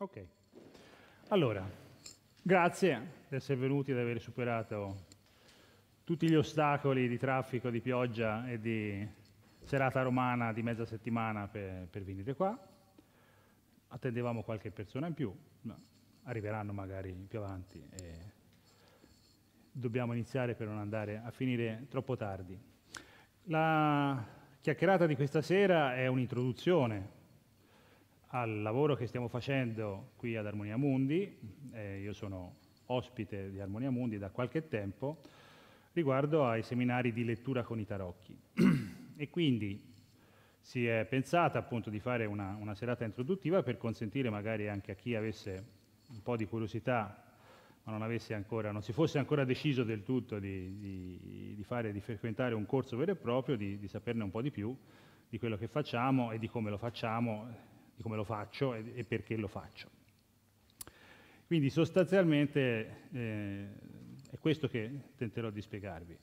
Ok, allora, grazie di essere venuti e di aver superato tutti gli ostacoli di traffico, di pioggia e di serata romana di mezza settimana per, per venire qua. Attendevamo qualche persona in più, ma arriveranno magari più avanti e dobbiamo iniziare per non andare a finire troppo tardi. La chiacchierata di questa sera è un'introduzione al lavoro che stiamo facendo qui ad Armonia Mundi, eh, io sono ospite di Armonia Mundi da qualche tempo, riguardo ai seminari di lettura con i tarocchi. e quindi si è pensata appunto di fare una, una serata introduttiva per consentire magari anche a chi avesse un po' di curiosità ma non, ancora, non, si fosse ancora deciso del tutto di, di, di, fare, di frequentare un corso vero e proprio, di, saperne un po' di più di quello che facciamo e di come lo facciamo di come lo faccio e, e perché lo faccio. Quindi sostanzialmente eh, è questo che tenterò di spiegarvi,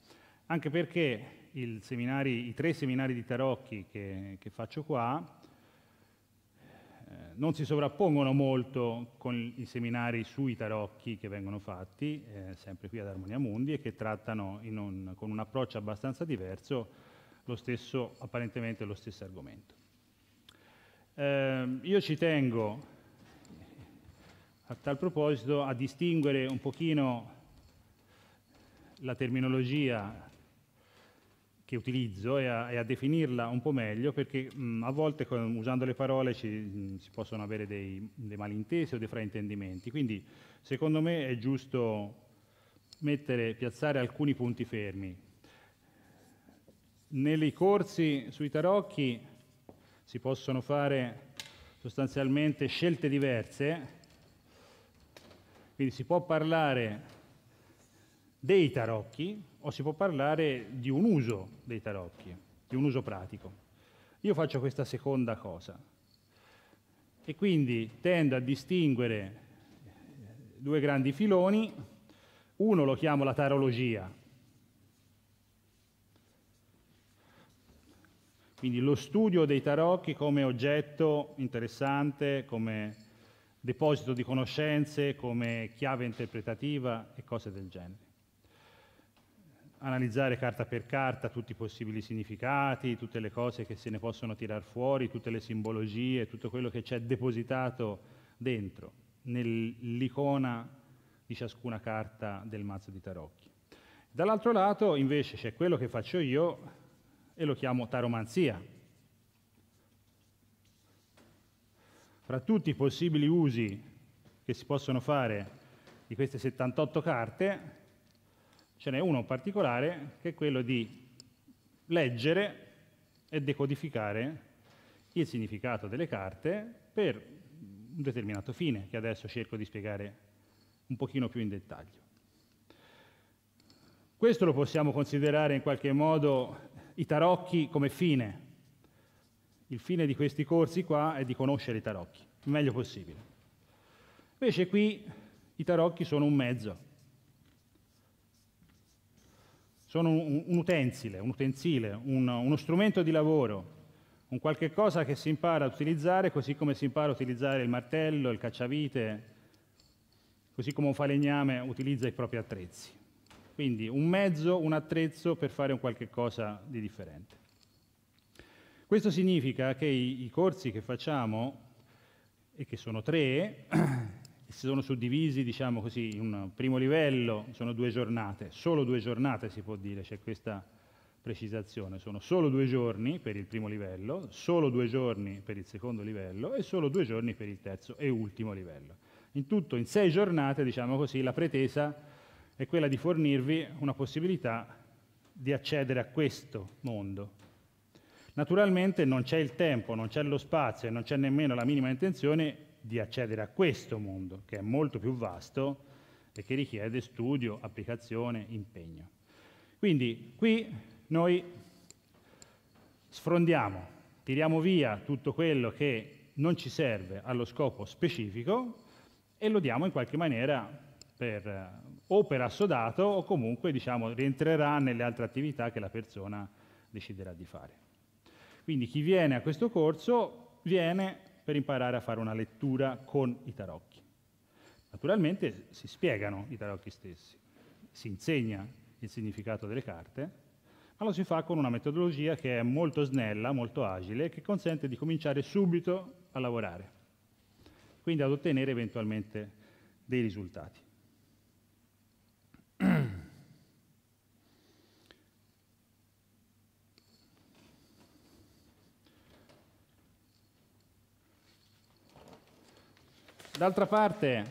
anche perché seminari, i tre seminari di tarocchi che, che faccio qua eh, non si sovrappongono molto con i seminari sui tarocchi che vengono fatti, eh, sempre qui ad Armonia Mundi, e che trattano un, con un approccio abbastanza diverso lo stesso, apparentemente lo stesso argomento. Eh, io ci tengo a tal proposito a distinguere un pochino la terminologia che utilizzo e a, e a definirla un po' meglio perché mh, a volte con, usando le parole ci, mh, si possono avere dei, dei malintesi o dei fraintendimenti, quindi secondo me è giusto mettere, piazzare alcuni punti fermi. Nei corsi sui tarocchi si possono fare sostanzialmente scelte diverse, quindi si può parlare dei tarocchi o si può parlare di un uso dei tarocchi, di un uso pratico. Io faccio questa seconda cosa e quindi tendo a distinguere due grandi filoni, uno lo chiamo la tarologia, Quindi lo studio dei tarocchi come oggetto interessante, come deposito di conoscenze, come chiave interpretativa e cose del genere. Analizzare carta per carta tutti i possibili significati, tutte le cose che se ne possono tirar fuori, tutte le simbologie, tutto quello che c'è depositato dentro, nell'icona di ciascuna carta del mazzo di tarocchi. Dall'altro lato invece c'è quello che faccio io, e lo chiamo taromanzia. Fra tutti i possibili usi che si possono fare di queste 78 carte, ce n'è uno in particolare che è quello di leggere e decodificare il significato delle carte per un determinato fine, che adesso cerco di spiegare un pochino più in dettaglio. Questo lo possiamo considerare in qualche modo i tarocchi come fine. Il fine di questi corsi qua è di conoscere i tarocchi, il meglio possibile. Invece qui i tarocchi sono un mezzo, sono un, utensile, un utensile un, uno strumento di lavoro, un qualche cosa che si impara a utilizzare così come si impara a utilizzare il martello, il cacciavite, così come un falegname utilizza i propri attrezzi. Quindi un mezzo, un attrezzo per fare un qualche cosa di differente. Questo significa che i, i corsi che facciamo, e che sono tre, si sono suddivisi, diciamo così, in un primo livello, sono due giornate, solo due giornate si può dire, c'è questa precisazione, sono solo due giorni per il primo livello, solo due giorni per il secondo livello e solo due giorni per il terzo e ultimo livello. In tutto, in sei giornate, diciamo così, la pretesa è è quella di fornirvi una possibilità di accedere a questo mondo. Naturalmente non c'è il tempo, non c'è lo spazio e non c'è nemmeno la minima intenzione di accedere a questo mondo, che è molto più vasto e che richiede studio, applicazione, impegno. Quindi qui noi sfrondiamo, tiriamo via tutto quello che non ci serve allo scopo specifico e lo diamo in qualche maniera per eh, o per assodato o comunque diciamo, rientrerà nelle altre attività che la persona deciderà di fare. Quindi chi viene a questo corso viene per imparare a fare una lettura con i tarocchi. Naturalmente si spiegano i tarocchi stessi, si insegna il significato delle carte, ma lo si fa con una metodologia che è molto snella, molto agile, che consente di cominciare subito a lavorare, quindi ad ottenere eventualmente dei risultati. D'altra parte,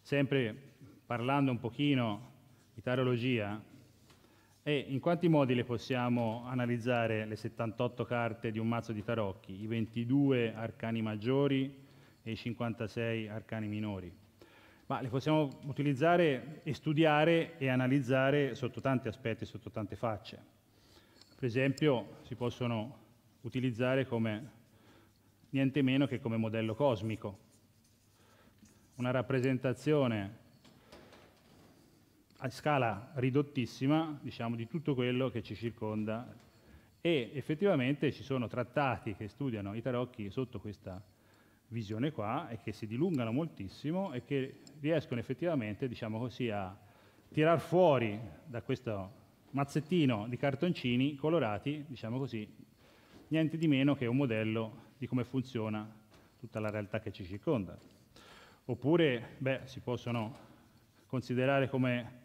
sempre parlando un pochino di tarologia, e in quanti modi le possiamo analizzare le 78 carte di un mazzo di tarocchi, i 22 arcani maggiori e i 56 arcani minori? Ma le possiamo utilizzare e studiare e analizzare sotto tanti aspetti, sotto tante facce. Per esempio si possono utilizzare come, niente meno che come modello cosmico, una rappresentazione a scala ridottissima diciamo, di tutto quello che ci circonda e effettivamente ci sono trattati che studiano i tarocchi sotto questa visione qua e che si dilungano moltissimo e che riescono effettivamente diciamo così, a tirar fuori da questo mazzettino di cartoncini colorati diciamo così, niente di meno che un modello di come funziona tutta la realtà che ci circonda. Oppure, beh, si possono considerare come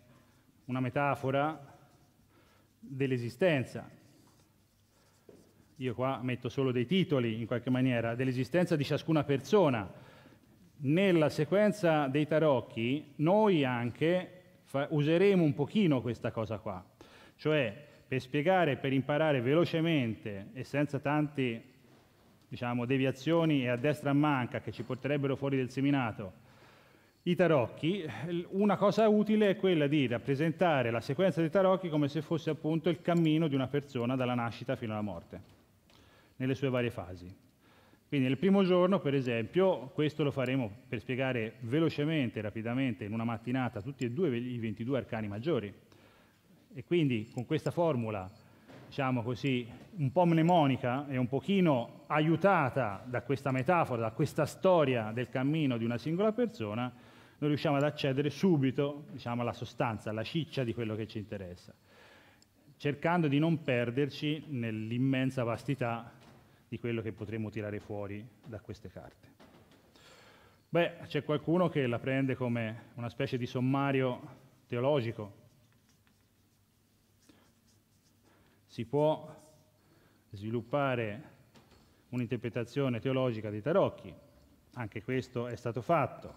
una metafora dell'esistenza. Io qua metto solo dei titoli, in qualche maniera, dell'esistenza di ciascuna persona. Nella sequenza dei tarocchi noi anche useremo un pochino questa cosa qua, cioè per spiegare, per imparare velocemente e senza tante diciamo, deviazioni e a destra manca che ci porterebbero fuori del seminato i tarocchi, una cosa utile è quella di rappresentare la sequenza dei tarocchi come se fosse appunto il cammino di una persona dalla nascita fino alla morte, nelle sue varie fasi. Quindi nel primo giorno, per esempio, questo lo faremo per spiegare velocemente, rapidamente, in una mattinata, tutti e due i 22 arcani maggiori, e quindi con questa formula, diciamo così, un po' mnemonica e un pochino aiutata da questa metafora, da questa storia del cammino di una singola persona, noi riusciamo ad accedere subito diciamo, alla sostanza, alla ciccia di quello che ci interessa, cercando di non perderci nell'immensa vastità di quello che potremmo tirare fuori da queste carte. Beh, c'è qualcuno che la prende come una specie di sommario teologico, si può sviluppare un'interpretazione teologica dei tarocchi, anche questo è stato fatto.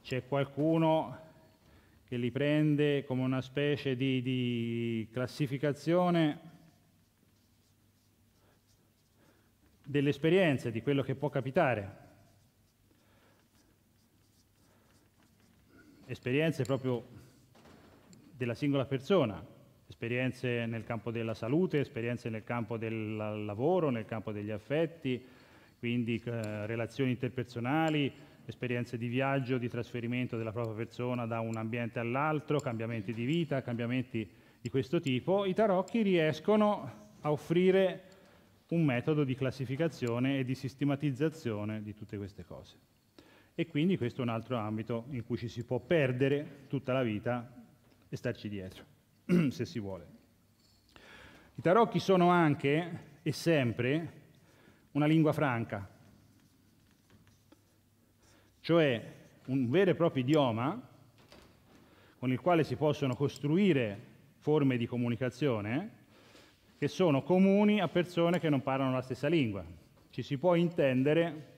C'è qualcuno che li prende come una specie di, di classificazione delle esperienze, di quello che può capitare. Esperienze proprio della singola persona, esperienze nel campo della salute, esperienze nel campo del lavoro, nel campo degli affetti, quindi eh, relazioni interpersonali, esperienze di viaggio, di trasferimento della propria persona da un ambiente all'altro, cambiamenti di vita, cambiamenti di questo tipo, i tarocchi riescono a offrire un metodo di classificazione e di sistematizzazione di tutte queste cose. E quindi questo è un altro ambito in cui ci si può perdere tutta la vita e starci dietro. se si vuole. I tarocchi sono anche e sempre una lingua franca, cioè un vero e proprio idioma con il quale si possono costruire forme di comunicazione che sono comuni a persone che non parlano la stessa lingua. Ci si può intendere,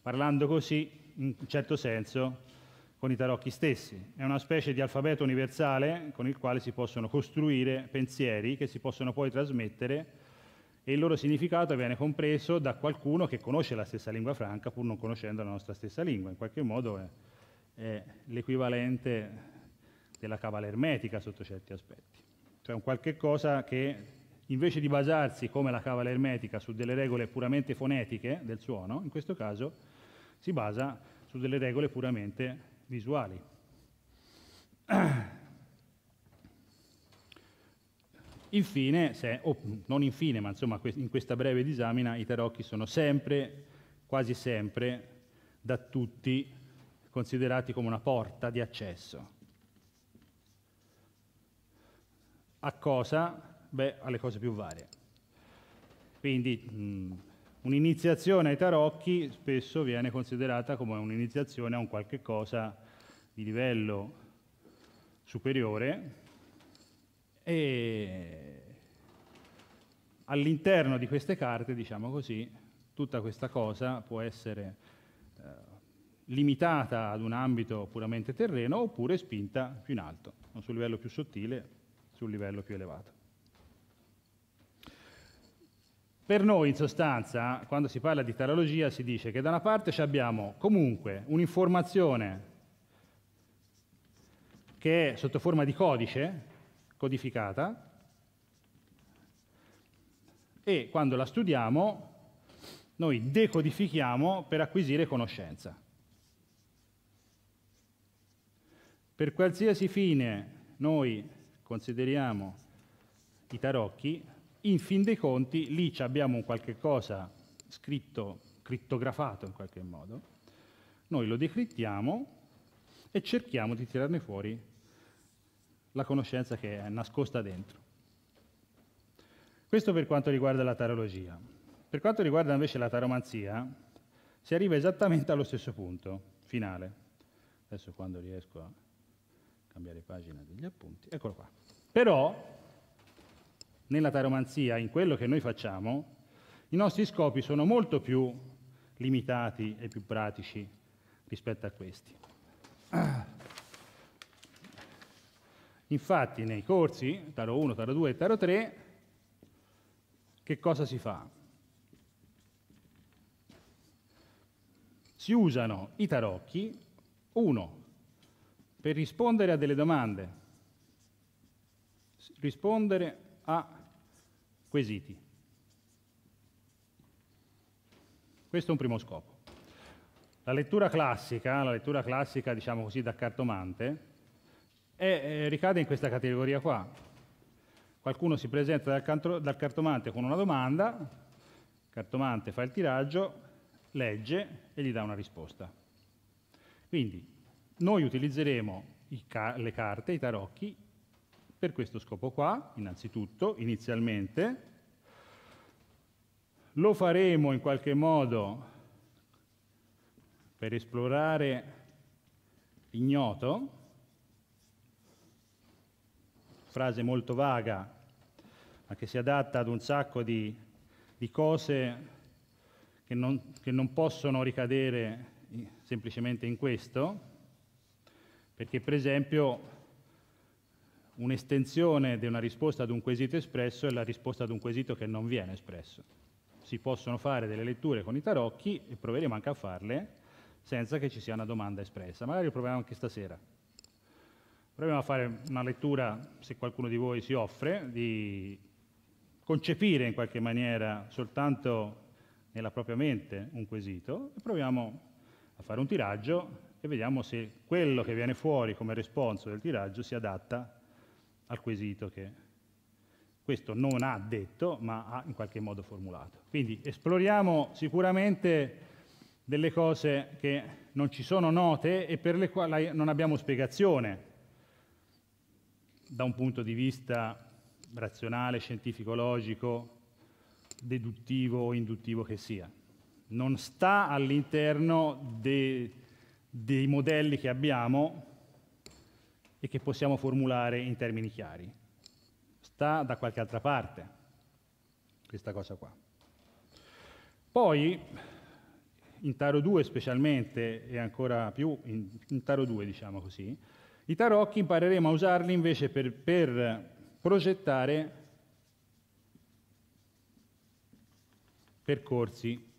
parlando così, in un certo senso, con i tarocchi stessi. È una specie di alfabeto universale con il quale si possono costruire pensieri che si possono poi trasmettere e il loro significato viene compreso da qualcuno che conosce la stessa lingua franca pur non conoscendo la nostra stessa lingua. In qualche modo è, è l'equivalente della cabala ermetica sotto certi aspetti. Cioè un qualche cosa che invece di basarsi come la cava ermetica su delle regole puramente fonetiche del suono, in questo caso si basa su delle regole puramente visuali. Infine, se, oh, non infine, ma insomma in questa breve disamina i tarocchi sono sempre, quasi sempre, da tutti considerati come una porta di accesso. A cosa? Beh, alle cose più varie. Quindi mh, Un'iniziazione ai tarocchi spesso viene considerata come un'iniziazione a un qualche cosa di livello superiore e all'interno di queste carte, diciamo così, tutta questa cosa può essere eh, limitata ad un ambito puramente terreno oppure spinta più in alto, sul livello più sottile, sul livello più elevato. Per noi, in sostanza, quando si parla di tarologia si dice che da una parte abbiamo comunque un'informazione che è sotto forma di codice, codificata, e quando la studiamo noi decodifichiamo per acquisire conoscenza. Per qualsiasi fine noi consideriamo i tarocchi, in fin dei conti lì abbiamo un qualche cosa scritto, crittografato in qualche modo, noi lo decrittiamo e cerchiamo di tirarne fuori la conoscenza che è nascosta dentro. Questo per quanto riguarda la tarologia. Per quanto riguarda invece la taromanzia, si arriva esattamente allo stesso punto finale. Adesso quando riesco a cambiare pagina degli appunti, eccolo qua. Però nella taromanzia, in quello che noi facciamo, i nostri scopi sono molto più limitati e più pratici rispetto a questi. Infatti nei corsi, Taro 1, Taro 2 e Taro 3, che cosa si fa? Si usano i tarocchi, uno, per rispondere a delle domande, rispondere a quesiti. Questo è un primo scopo. La lettura classica, la lettura classica diciamo così da cartomante, è, eh, ricade in questa categoria qua. Qualcuno si presenta dal, canto, dal cartomante con una domanda, il cartomante fa il tiraggio, legge e gli dà una risposta. Quindi noi utilizzeremo ca le carte, i tarocchi, per questo scopo qua, innanzitutto, inizialmente, lo faremo in qualche modo per esplorare l'ignoto, frase molto vaga, ma che si adatta ad un sacco di, di cose che non, che non possono ricadere semplicemente in questo, perché per esempio un'estensione di una risposta ad un quesito espresso e la risposta ad un quesito che non viene espresso. Si possono fare delle letture con i tarocchi e proveremo anche a farle senza che ci sia una domanda espressa. Magari lo proviamo anche stasera. Proviamo a fare una lettura, se qualcuno di voi si offre, di concepire in qualche maniera soltanto nella propria mente un quesito e proviamo a fare un tiraggio e vediamo se quello che viene fuori come responso del tiraggio si adatta al quesito che questo non ha detto, ma ha in qualche modo formulato. Quindi esploriamo sicuramente delle cose che non ci sono note e per le quali non abbiamo spiegazione da un punto di vista razionale, scientifico, logico, deduttivo o induttivo che sia. Non sta all'interno de dei modelli che abbiamo e che possiamo formulare in termini chiari. Sta da qualche altra parte questa cosa qua. Poi, in Taro 2 specialmente, e ancora più in, in Taro 2 diciamo così, i tarocchi impareremo a usarli invece per, per progettare percorsi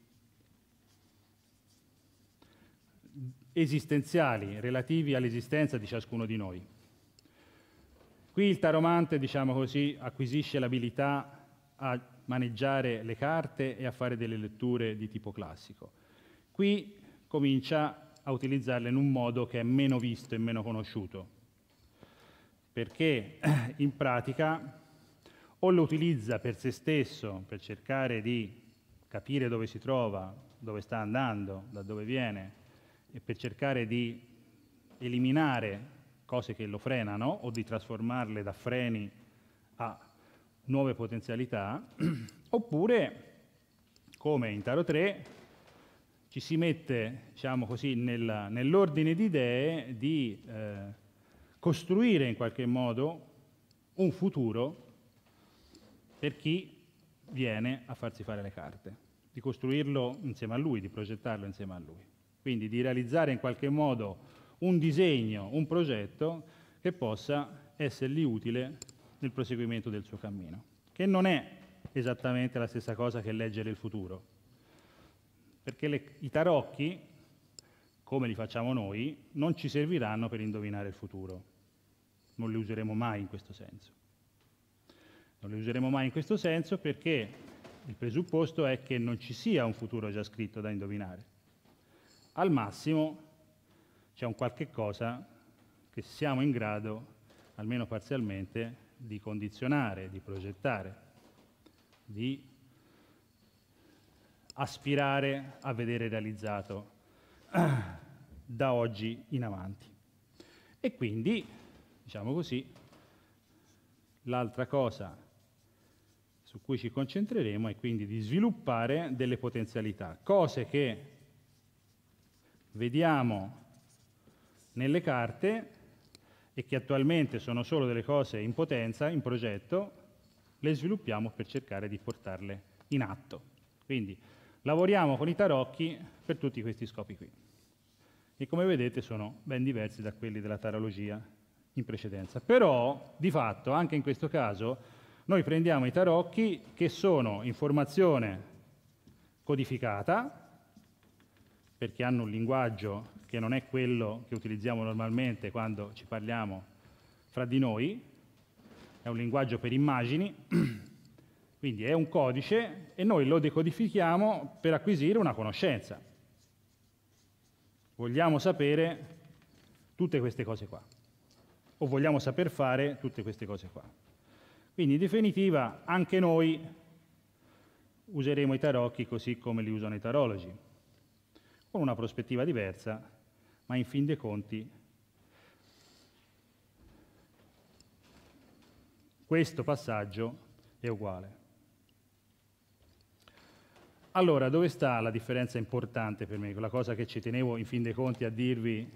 esistenziali relativi all'esistenza di ciascuno di noi. Qui il taromante, diciamo così, acquisisce l'abilità a maneggiare le carte e a fare delle letture di tipo classico. Qui comincia a utilizzarle in un modo che è meno visto e meno conosciuto, perché in pratica o lo utilizza per se stesso, per cercare di capire dove si trova, dove sta andando, da dove viene, e per cercare di eliminare cose che lo frenano o di trasformarle da freni a nuove potenzialità, oppure, come in Taro 3, ci si mette diciamo così, nella, nell'ordine di idee di eh, costruire in qualche modo un futuro per chi viene a farsi fare le carte, di costruirlo insieme a lui, di progettarlo insieme a lui quindi di realizzare in qualche modo un disegno, un progetto che possa essergli utile nel proseguimento del suo cammino, che non è esattamente la stessa cosa che leggere il futuro, perché le, i tarocchi, come li facciamo noi, non ci serviranno per indovinare il futuro, non li useremo mai in questo senso. Non li useremo mai in questo senso perché il presupposto è che non ci sia un futuro già scritto da indovinare al massimo c'è un qualche cosa che siamo in grado, almeno parzialmente, di condizionare, di progettare, di aspirare a vedere realizzato da oggi in avanti. E quindi, diciamo così, l'altra cosa su cui ci concentreremo è quindi di sviluppare delle potenzialità, cose che vediamo nelle carte e che attualmente sono solo delle cose in potenza, in progetto, le sviluppiamo per cercare di portarle in atto. Quindi lavoriamo con i tarocchi per tutti questi scopi qui. E come vedete sono ben diversi da quelli della tarologia in precedenza. Però, di fatto, anche in questo caso, noi prendiamo i tarocchi che sono informazione codificata, perché hanno un linguaggio che non è quello che utilizziamo normalmente quando ci parliamo fra di noi, è un linguaggio per immagini, quindi è un codice e noi lo decodifichiamo per acquisire una conoscenza. Vogliamo sapere tutte queste cose qua, o vogliamo saper fare tutte queste cose qua. Quindi in definitiva anche noi useremo i tarocchi così come li usano i tarologi con una prospettiva diversa, ma in fin dei conti questo passaggio è uguale. Allora, dove sta la differenza importante per me? La cosa che ci tenevo in fin dei conti a dirvi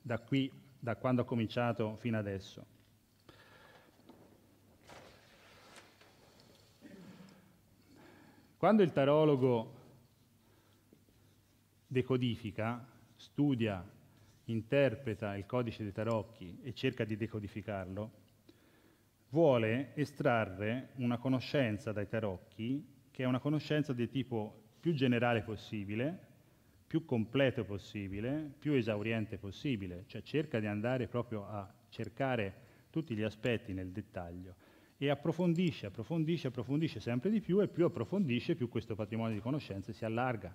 da qui, da quando ho cominciato fino adesso. Quando il tarologo decodifica, studia, interpreta il codice dei tarocchi e cerca di decodificarlo, vuole estrarre una conoscenza dai tarocchi che è una conoscenza di tipo più generale possibile, più completo possibile, più esauriente possibile, cioè cerca di andare proprio a cercare tutti gli aspetti nel dettaglio e approfondisce, approfondisce, approfondisce sempre di più e più approfondisce, più questo patrimonio di conoscenze si allarga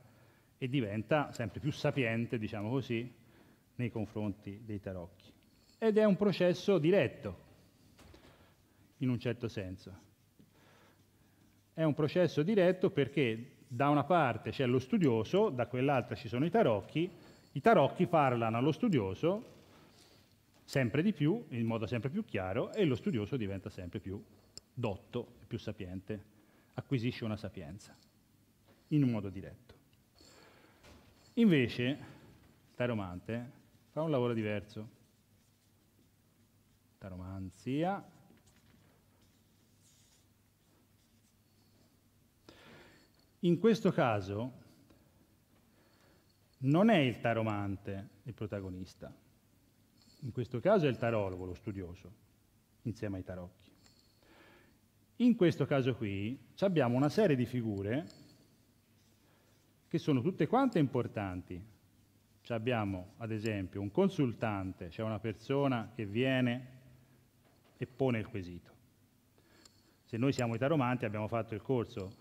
e diventa sempre più sapiente, diciamo così, nei confronti dei tarocchi. Ed è un processo diretto, in un certo senso. È un processo diretto perché da una parte c'è lo studioso, da quell'altra ci sono i tarocchi, i tarocchi parlano allo studioso sempre di più, in modo sempre più chiaro, e lo studioso diventa sempre più dotto, più sapiente, acquisisce una sapienza, in un modo diretto. Invece, Taromante fa un lavoro diverso. Taromanzia. In questo caso non è il taromante il protagonista, in questo caso è il tarologo, lo studioso, insieme ai tarocchi. In questo caso qui abbiamo una serie di figure che sono tutte quante importanti. Cioè abbiamo, ad esempio, un consultante, cioè una persona che viene e pone il quesito. Se noi siamo i taromanti, abbiamo fatto il corso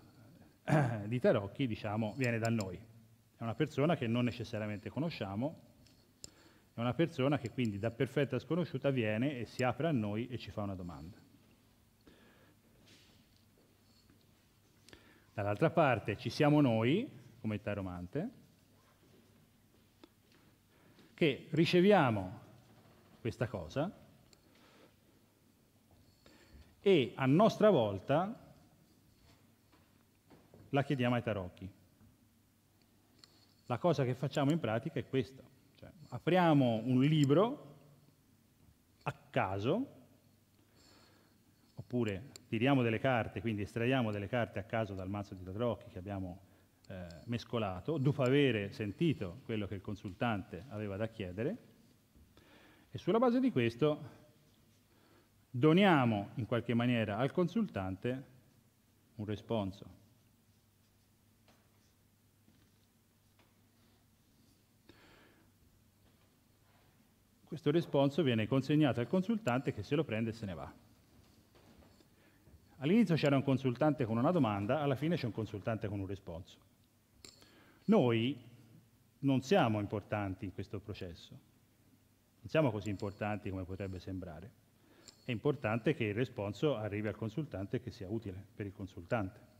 eh, di tarocchi, diciamo, viene da noi. È una persona che non necessariamente conosciamo, è una persona che quindi da perfetta sconosciuta viene e si apre a noi e ci fa una domanda. Dall'altra parte ci siamo noi, come il taromante, che riceviamo questa cosa e a nostra volta la chiediamo ai tarocchi. La cosa che facciamo in pratica è questa. Cioè, apriamo un libro a caso, oppure tiriamo delle carte, quindi estraiamo delle carte a caso dal mazzo di tarocchi che abbiamo eh, mescolato, dopo aver sentito quello che il consultante aveva da chiedere, e sulla base di questo doniamo in qualche maniera al consultante un responso. Questo responso viene consegnato al consultante che se lo prende e se ne va. All'inizio c'era un consultante con una domanda, alla fine c'è un consultante con un risponso. Noi non siamo importanti in questo processo, non siamo così importanti come potrebbe sembrare. È importante che il risponso arrivi al consultante e che sia utile per il consultante.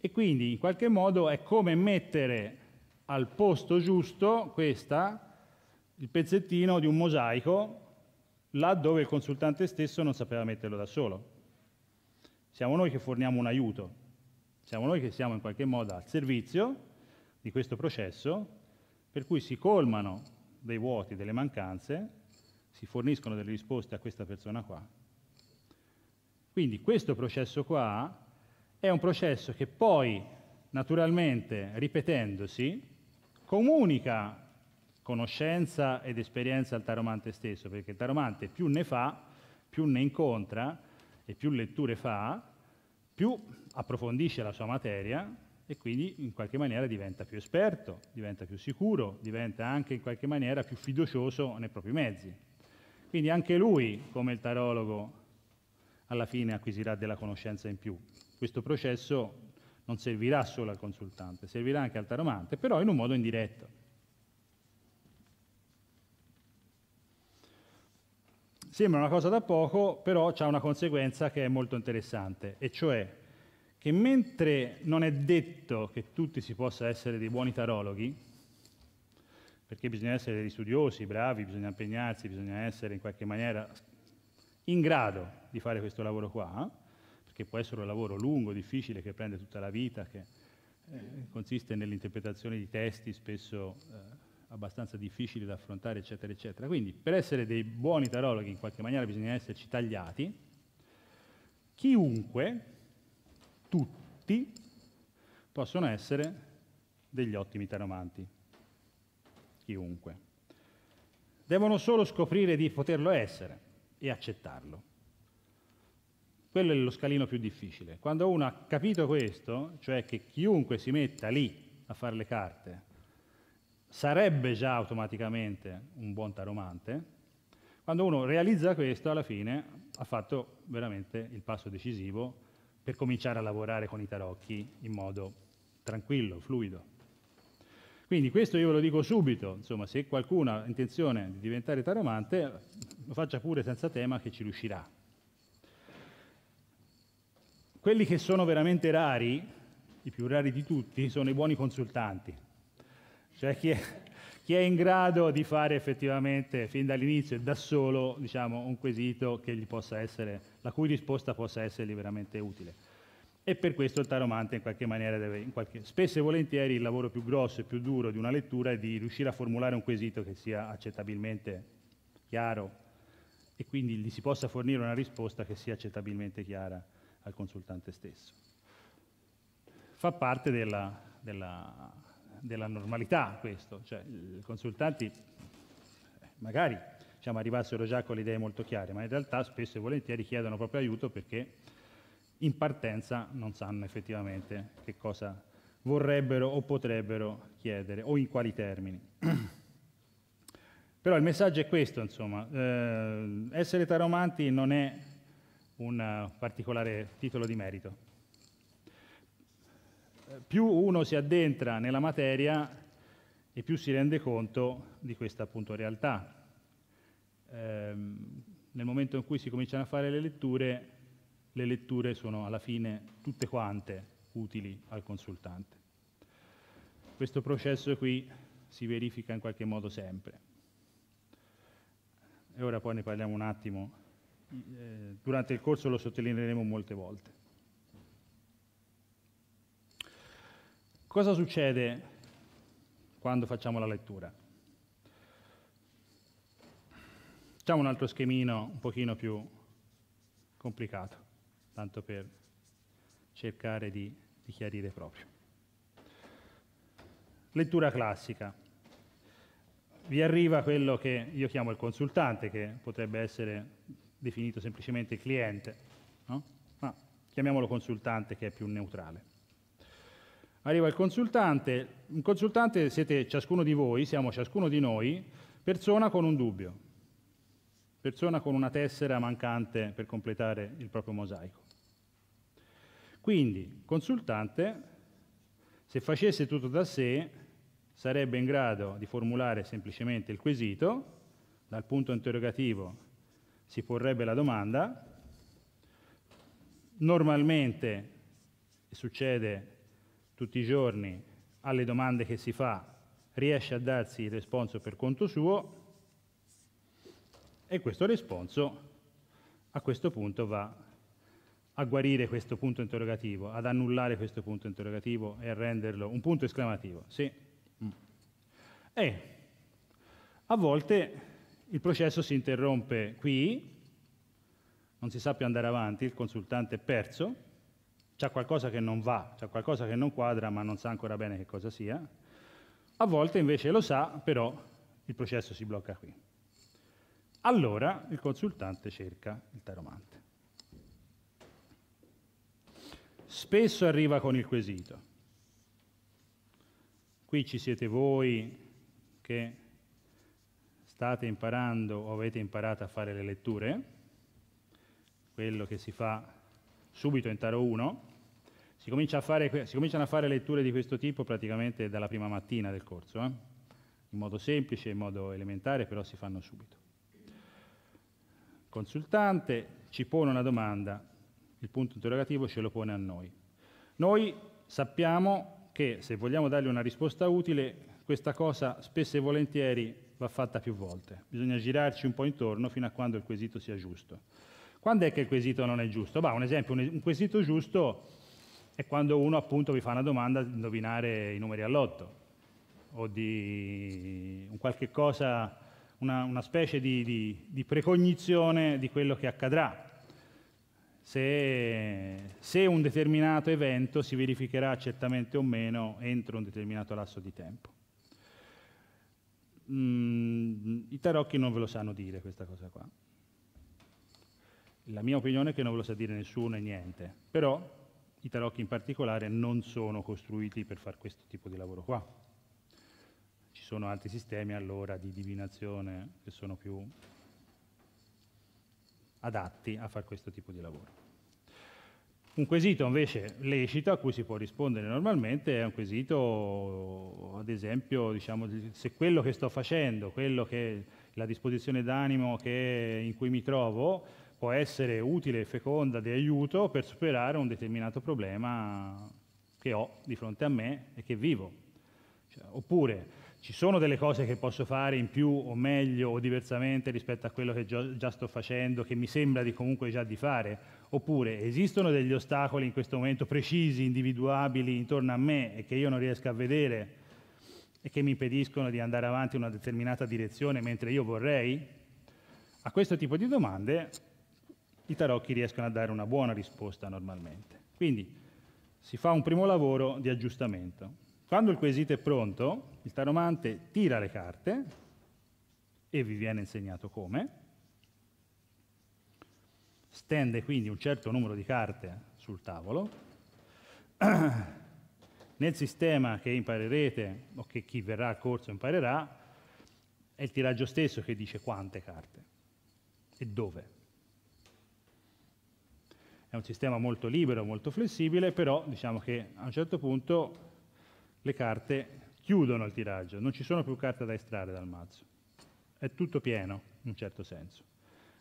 E quindi in qualche modo è come mettere al posto giusto questa, il pezzettino di un mosaico là dove il consultante stesso non sapeva metterlo da solo. Siamo noi che forniamo un aiuto, siamo noi che siamo in qualche modo al servizio di questo processo, per cui si colmano dei vuoti, delle mancanze, si forniscono delle risposte a questa persona qua. Quindi questo processo qua è un processo che poi, naturalmente, ripetendosi, comunica conoscenza ed esperienza al taromante stesso, perché il taromante più ne fa, più ne incontra e più letture fa, più approfondisce la sua materia e quindi in qualche maniera diventa più esperto, diventa più sicuro, diventa anche in qualche maniera più fiducioso nei propri mezzi. Quindi anche lui, come il tarologo, alla fine acquisirà della conoscenza in più. Questo processo non servirà solo al consultante, servirà anche al taromante, però in un modo indiretto. Sembra una cosa da poco, però ha una conseguenza che è molto interessante, e cioè che mentre non è detto che tutti si possa essere dei buoni tarologhi, perché bisogna essere degli studiosi, bravi, bisogna impegnarsi, bisogna essere in qualche maniera in grado di fare questo lavoro qua, perché può essere un lavoro lungo, difficile, che prende tutta la vita, che eh, consiste nell'interpretazione di testi spesso eh, abbastanza difficili da affrontare, eccetera, eccetera. Quindi per essere dei buoni tarologhi in qualche maniera bisogna esserci tagliati. Chiunque, tutti, possono essere degli ottimi taromanti. Chiunque. Devono solo scoprire di poterlo essere e accettarlo. Quello è lo scalino più difficile. Quando uno ha capito questo, cioè che chiunque si metta lì a fare le carte, sarebbe già automaticamente un buon taromante, quando uno realizza questo, alla fine ha fatto veramente il passo decisivo per cominciare a lavorare con i tarocchi in modo tranquillo, fluido. Quindi questo io ve lo dico subito, insomma, se qualcuno ha intenzione di diventare taromante, lo faccia pure senza tema che ci riuscirà. Quelli che sono veramente rari, i più rari di tutti, sono i buoni consultanti. Cioè chi è, chi è in grado di fare effettivamente fin dall'inizio e da solo diciamo, un quesito essere, la cui risposta possa essergli veramente utile. E per questo il taromante in qualche maniera deve... In qualche, spesso e volentieri il lavoro più grosso e più duro di una lettura è di riuscire a formulare un quesito che sia accettabilmente chiaro e quindi gli si possa fornire una risposta che sia accettabilmente chiara al consultante stesso. Fa parte della, della della normalità questo, cioè i consultanti magari diciamo, arrivassero già con le idee molto chiare, ma in realtà spesso e volentieri chiedono proprio aiuto perché in partenza non sanno effettivamente che cosa vorrebbero o potrebbero chiedere o in quali termini. Però il messaggio è questo, insomma, eh, essere taromanti non è un particolare titolo di merito, più uno si addentra nella materia e più si rende conto di questa appunto realtà. Ehm, nel momento in cui si cominciano a fare le letture, le letture sono alla fine tutte quante utili al consultante. Questo processo qui si verifica in qualche modo sempre. E ora poi ne parliamo un attimo. Eh, durante il corso lo sottolineeremo molte volte. Cosa succede quando facciamo la lettura? Facciamo un altro schemino un pochino più complicato, tanto per cercare di, di chiarire proprio. Lettura classica. Vi arriva quello che io chiamo il consultante, che potrebbe essere definito semplicemente cliente, no? ma chiamiamolo consultante che è più neutrale. Arriva il consultante, un consultante siete ciascuno di voi, siamo ciascuno di noi, persona con un dubbio, persona con una tessera mancante per completare il proprio mosaico. Quindi, consultante, se facesse tutto da sé, sarebbe in grado di formulare semplicemente il quesito, dal punto interrogativo si porrebbe la domanda, normalmente succede tutti i giorni alle domande che si fa riesce a darsi il responso per conto suo e questo responso a questo punto va a guarire questo punto interrogativo, ad annullare questo punto interrogativo e a renderlo un punto esclamativo. Sì. E a volte il processo si interrompe qui, non si sa più andare avanti, il consultante è perso, c'è qualcosa che non va, c'è qualcosa che non quadra, ma non sa ancora bene che cosa sia. A volte invece lo sa, però il processo si blocca qui. Allora il consultante cerca il taromante. Spesso arriva con il quesito. Qui ci siete voi che state imparando o avete imparato a fare le letture, quello che si fa subito in Taro 1, si, comincia fare, si, cominciano a fare letture di questo tipo praticamente dalla prima mattina del corso, eh? in modo semplice, in modo elementare, però si fanno subito. consultante ci pone una domanda, il punto interrogativo ce lo pone a noi. Noi sappiamo che se vogliamo dargli una risposta utile, questa cosa spesso e volentieri va fatta più volte. Bisogna girarci un po' intorno fino a quando il quesito sia giusto. Quando è che il quesito non è giusto? Bah, un esempio, un quesito giusto è quando uno appunto vi fa una domanda di indovinare i numeri all'otto o di un qualche cosa, una, una specie di, di, di, precognizione di quello che accadrà. Se, se un determinato evento si verificherà certamente o meno entro un determinato lasso di tempo. Mm, I tarocchi non ve lo sanno dire questa cosa qua. La mia opinione è che non ve lo sa dire nessuno e niente, però i tarocchi in particolare non sono costruiti per fare questo tipo di lavoro qua. Ci sono altri sistemi allora di divinazione che sono più adatti a fare questo tipo di lavoro. Un quesito invece lecito a cui si può rispondere normalmente è un quesito, ad esempio, diciamo, se quello che sto facendo, che, la disposizione d'animo in cui mi trovo, può essere utile e feconda di aiuto per superare un determinato problema che ho di fronte a me e che vivo. Cioè, oppure ci sono delle cose che posso fare in più o meglio o diversamente rispetto a quello che già sto facendo, che mi sembra di comunque già di fare, oppure esistono degli ostacoli in questo momento precisi, individuabili intorno a me e che io non riesco a vedere e che mi impediscono di andare avanti in una determinata direzione mentre io vorrei? A questo tipo di domande i tarocchi riescono a dare una buona risposta normalmente. Quindi si fa un primo lavoro di aggiustamento. Quando il quesito è pronto, il taromante tira le carte e vi viene insegnato come. Stende quindi un certo numero di carte sul tavolo. Nel sistema che imparerete o che chi verrà al corso imparerà, è il tiraggio stesso che dice quante carte e dove è un sistema molto libero, molto flessibile, però diciamo che a un certo punto le carte chiudono il tiraggio, non ci sono più carte da estrarre dal mazzo. È tutto pieno, in un certo senso.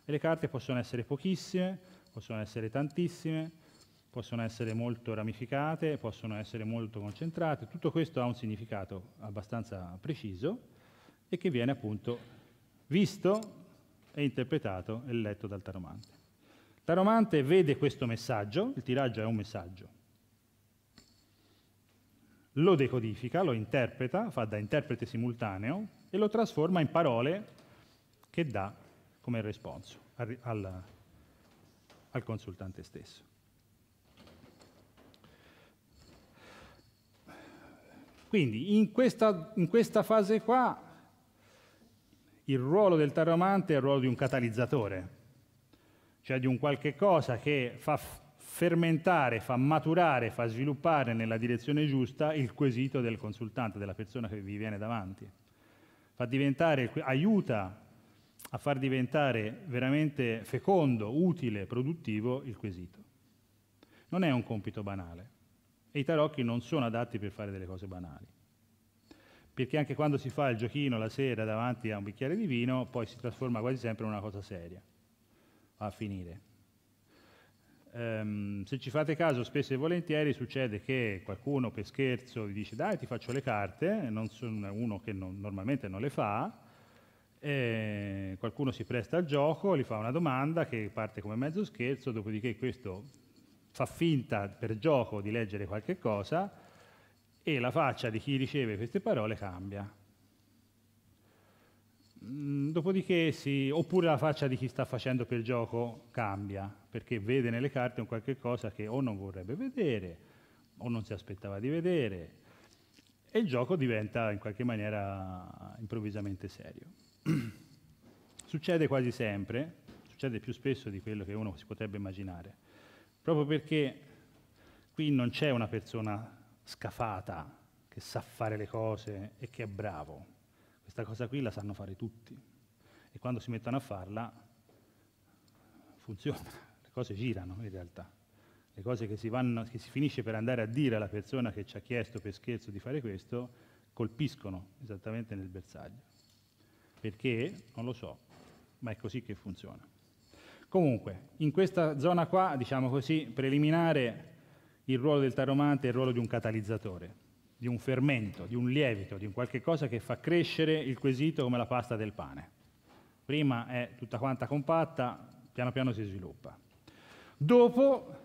E le carte possono essere pochissime, possono essere tantissime, possono essere molto ramificate, possono essere molto concentrate. Tutto questo ha un significato abbastanza preciso e che viene appunto visto e interpretato e letto dal taromante. Taromante vede questo messaggio, il tiraggio è un messaggio, lo decodifica, lo interpreta, fa da interprete simultaneo e lo trasforma in parole che dà come responso al, al, consultante stesso. Quindi in questa, in questa fase qua il ruolo del taromante è il ruolo di un catalizzatore, cioè di un qualche cosa che fa fermentare, fa maturare, fa sviluppare nella direzione giusta il quesito del consultante, della persona che vi viene davanti. Diventare, aiuta a far diventare veramente fecondo, utile, produttivo il quesito. Non è un compito banale e i tarocchi non sono adatti per fare delle cose banali. Perché anche quando si fa il giochino la sera davanti a un bicchiere di vino, poi si trasforma quasi sempre in una cosa seria a finire. Um, se ci fate caso, spesso e volentieri succede che qualcuno per scherzo vi dice dai ti faccio le carte, non sono uno che non, normalmente non le fa, qualcuno si presta al gioco, gli fa una domanda che parte come mezzo scherzo, dopodiché questo fa finta per gioco di leggere qualche cosa e la faccia di chi riceve queste parole cambia. Mm, dopodiché sì, oppure la faccia di chi sta facendo quel gioco cambia, perché vede nelle carte un qualche cosa che o non vorrebbe vedere, o non si aspettava di vedere, e il gioco diventa in qualche maniera improvvisamente serio. succede quasi sempre, succede più spesso di quello che uno si potrebbe immaginare, proprio perché qui non c'è una persona scafata che sa fare le cose e che è bravo questa cosa qui la sanno fare tutti e quando si mettono a farla funziona, le cose girano in realtà. Le cose che si, vanno, che si finisce per andare a dire alla persona che ci ha chiesto per scherzo di fare questo colpiscono esattamente nel bersaglio. Perché? Non lo so, ma è così che funziona. Comunque, in questa zona qua, diciamo così, preliminare, il ruolo del taromante è il ruolo di un catalizzatore di un fermento, di un lievito, di un qualche cosa che fa crescere il quesito come la pasta del pane. Prima è tutta quanta compatta, piano piano si sviluppa. Dopo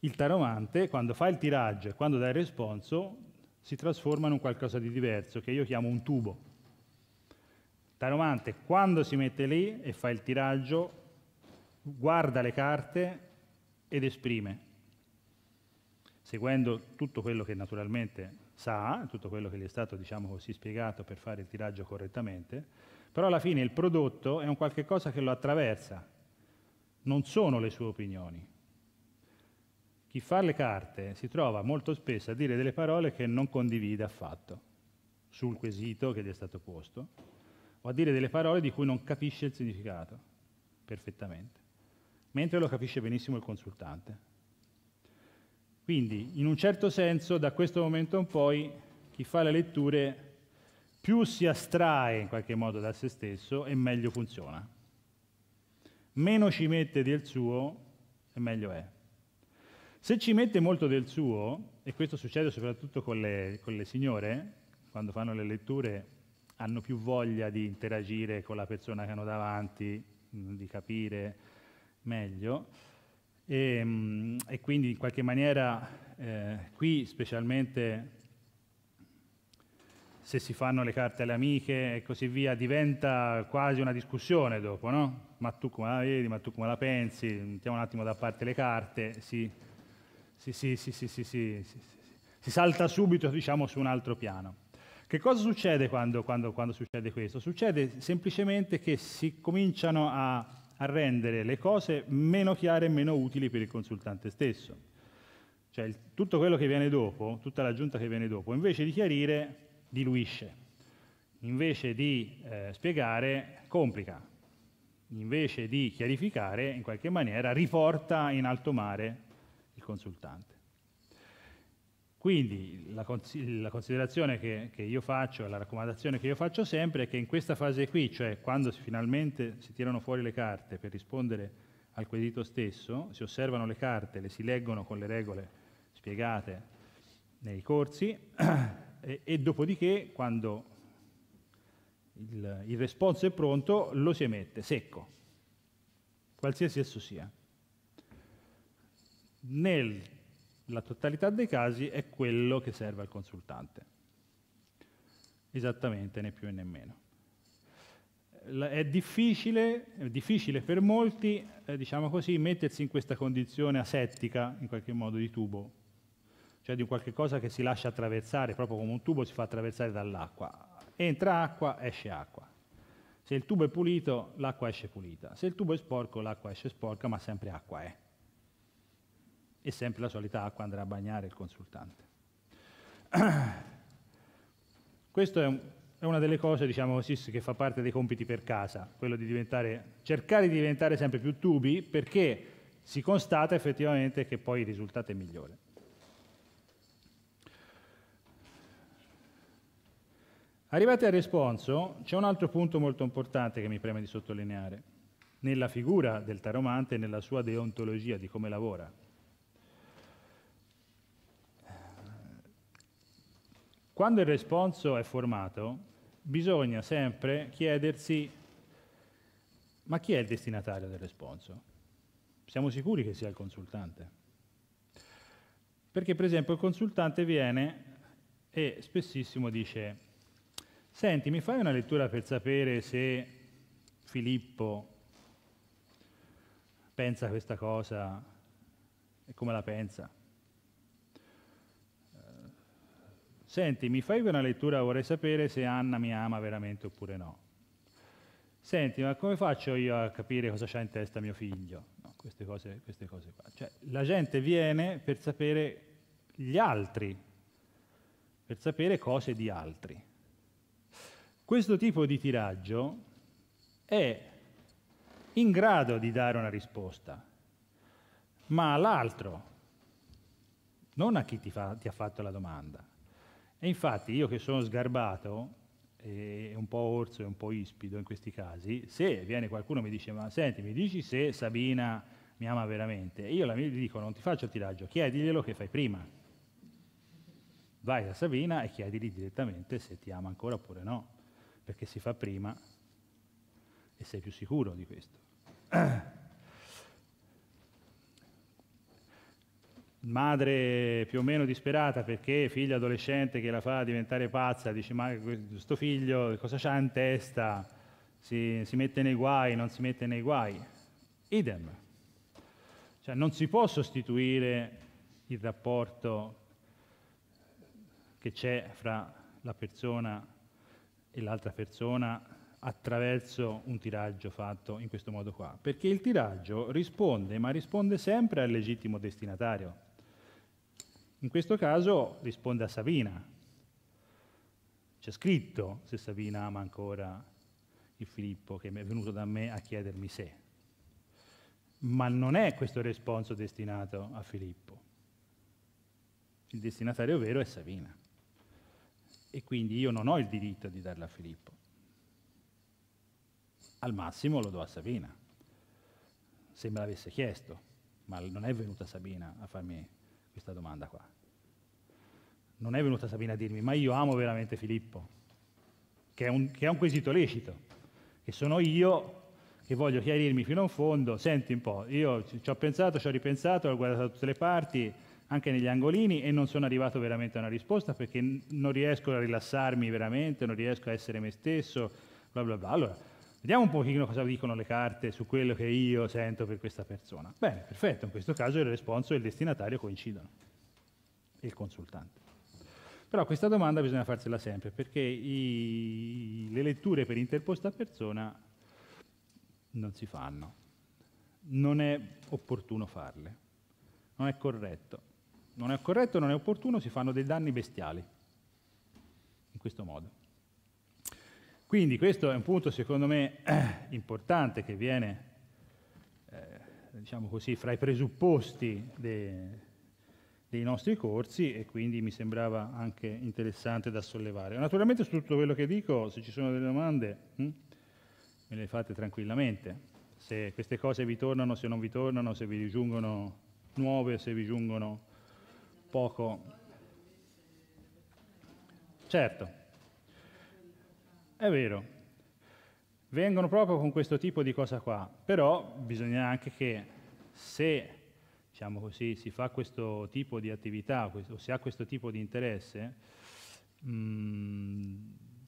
il taromante, quando fa il tiraggio e quando dà il responso, si trasforma in un qualcosa di diverso, che io chiamo un tubo. Il taromante, quando si mette lì e fa il tiraggio, guarda le carte ed esprime seguendo tutto quello che naturalmente sa, tutto quello che gli è stato diciamo così, spiegato per fare il tiraggio correttamente, però alla fine il prodotto è un qualche cosa che lo attraversa, non sono le sue opinioni. Chi fa le carte si trova molto spesso a dire delle parole che non condivide affatto sul quesito che gli è stato posto, o a dire delle parole di cui non capisce il significato perfettamente, mentre lo capisce benissimo il consultante. Quindi, in un certo senso, da questo momento in poi, chi fa le letture più si astrae in qualche modo da se stesso e meglio funziona. Meno ci mette del suo e meglio è. Se ci mette molto del suo, e questo succede soprattutto con le, con le signore, quando fanno le letture hanno più voglia di interagire con la persona che hanno davanti, di capire meglio, e, ehm, e quindi in qualche maniera eh, qui specialmente se si fanno le carte alle amiche e così via, diventa quasi una discussione dopo, no? Ma tu come la vedi, ma tu come la pensi? Mettiamo un attimo da parte le carte, si, si, si, si salta subito diciamo, su un altro piano. Che cosa succede quando, quando, quando succede questo? Succede semplicemente che si cominciano a a rendere le cose meno chiare e meno utili per il consultante stesso. Cioè tutto quello che viene dopo, tutta l'aggiunta che viene dopo, invece di chiarire, diluisce, invece di eh, spiegare, complica, invece di chiarificare, in qualche maniera riporta in alto mare il consultante. Quindi la, considerazione che, che, io faccio, la raccomandazione che io faccio sempre è che in questa fase qui, cioè quando si, finalmente si tirano fuori le carte per rispondere al quesito stesso, si osservano le carte, le si leggono con le regole spiegate nei corsi e, e dopodiché quando il, il responso è pronto lo si emette secco, qualsiasi esso sia. Nel la totalità dei casi è quello che serve al consultante. Esattamente, né più né meno. È difficile, è difficile per molti, eh, diciamo così, mettersi in questa condizione asettica, in qualche modo, di tubo, cioè di qualche cosa che si lascia attraversare, proprio come un tubo si fa attraversare dall'acqua. Entra acqua, esce acqua. Se il tubo è pulito, l'acqua esce pulita. Se il tubo è sporco, l'acqua esce sporca, ma sempre acqua è e sempre la solita acqua andrà a bagnare il consultante. Questa è, è, una delle cose, diciamo così, che fa parte dei compiti per casa, quello di cercare di diventare sempre più tubi perché si constata effettivamente che poi il risultato è migliore. Arrivati al responso, c'è un altro punto molto importante che mi preme di sottolineare, nella figura del taromante e nella sua deontologia di come lavora, Quando il responso è formato, bisogna sempre chiedersi ma chi è il destinatario del responso? Siamo sicuri che sia il consultante? Perché per esempio il consultante viene e spessissimo dice senti mi fai una lettura per sapere se Filippo pensa questa cosa e come la pensa? senti, mi fai una lettura, vorrei sapere se Anna mi ama veramente oppure no. Senti, ma come faccio io a capire cosa c'ha in testa mio figlio? No, queste, cose, queste cose qua. Cioè, la gente viene per sapere gli altri, per sapere cose di altri. Questo tipo di tiraggio è in grado di dare una risposta, ma all'altro, non a chi ti, fa, ti ha fatto la domanda. E infatti io che sono sgarbato, e un po' orso e un po' ispido in questi casi, se viene qualcuno e mi dice ma senti, mi dici se Sabina mi ama veramente, io la mia gli dico non ti faccio il tiraggio, chiediglielo che fai prima. Vai da Sabina e chiedigli direttamente se ti ama ancora oppure no, perché si fa prima e sei più sicuro di questo. madre più o meno disperata perché figlia adolescente che la fa diventare pazza, dice ma questo figlio cosa c'ha in testa, si, si, mette nei guai, non si mette nei guai. Idem. Cioè non si può sostituire il rapporto che c'è fra la persona e l'altra persona attraverso un tiraggio fatto in questo modo qua, perché il tiraggio risponde, ma risponde sempre al legittimo destinatario. In questo caso risponde a Savina. C'è scritto se Savina ama ancora il Filippo che è venuto da me a chiedermi se. Ma non è questo il responso destinato a Filippo. Il destinatario vero è Savina. E quindi io non ho il diritto di darla a Filippo. Al massimo lo do a Savina. Se me l'avesse chiesto, ma non è venuta Sabina a farmi questa domanda qua. Non è venuta Sabina a dirmi, ma io amo veramente Filippo, che è un, che è un quesito lecito, che sono io che voglio chiarirmi fino in fondo, senti un po', io ci ho pensato, ci ho ripensato, ho guardato da tutte le parti, anche negli angolini e non sono arrivato veramente a una risposta perché non riesco a rilassarmi veramente, non riesco a essere me stesso, bla bla bla. Allora, Vediamo un pochino cosa dicono le carte su quello che io sento per questa persona. Bene, perfetto, in questo caso il responso e il destinatario coincidono, il consultante. Però questa domanda bisogna farsela sempre, perché i, le letture per interposta persona non si fanno. Non è opportuno farle. Non è corretto. Non è corretto, non è opportuno, si fanno dei danni bestiali. In questo modo. Quindi questo è un punto secondo me importante che viene, eh, diciamo così, fra i presupposti de, dei nostri corsi e quindi mi sembrava anche interessante da sollevare. Naturalmente su tutto quello che dico, se ci sono delle domande, hm, me le fate tranquillamente. Se queste cose vi tornano, se non vi tornano, se vi giungono nuove, se vi giungono poco. Certo. È vero, vengono proprio con questo tipo di cosa qua, però bisogna anche che se diciamo così, si fa questo tipo di attività o si ha questo tipo di interesse, mh, mm,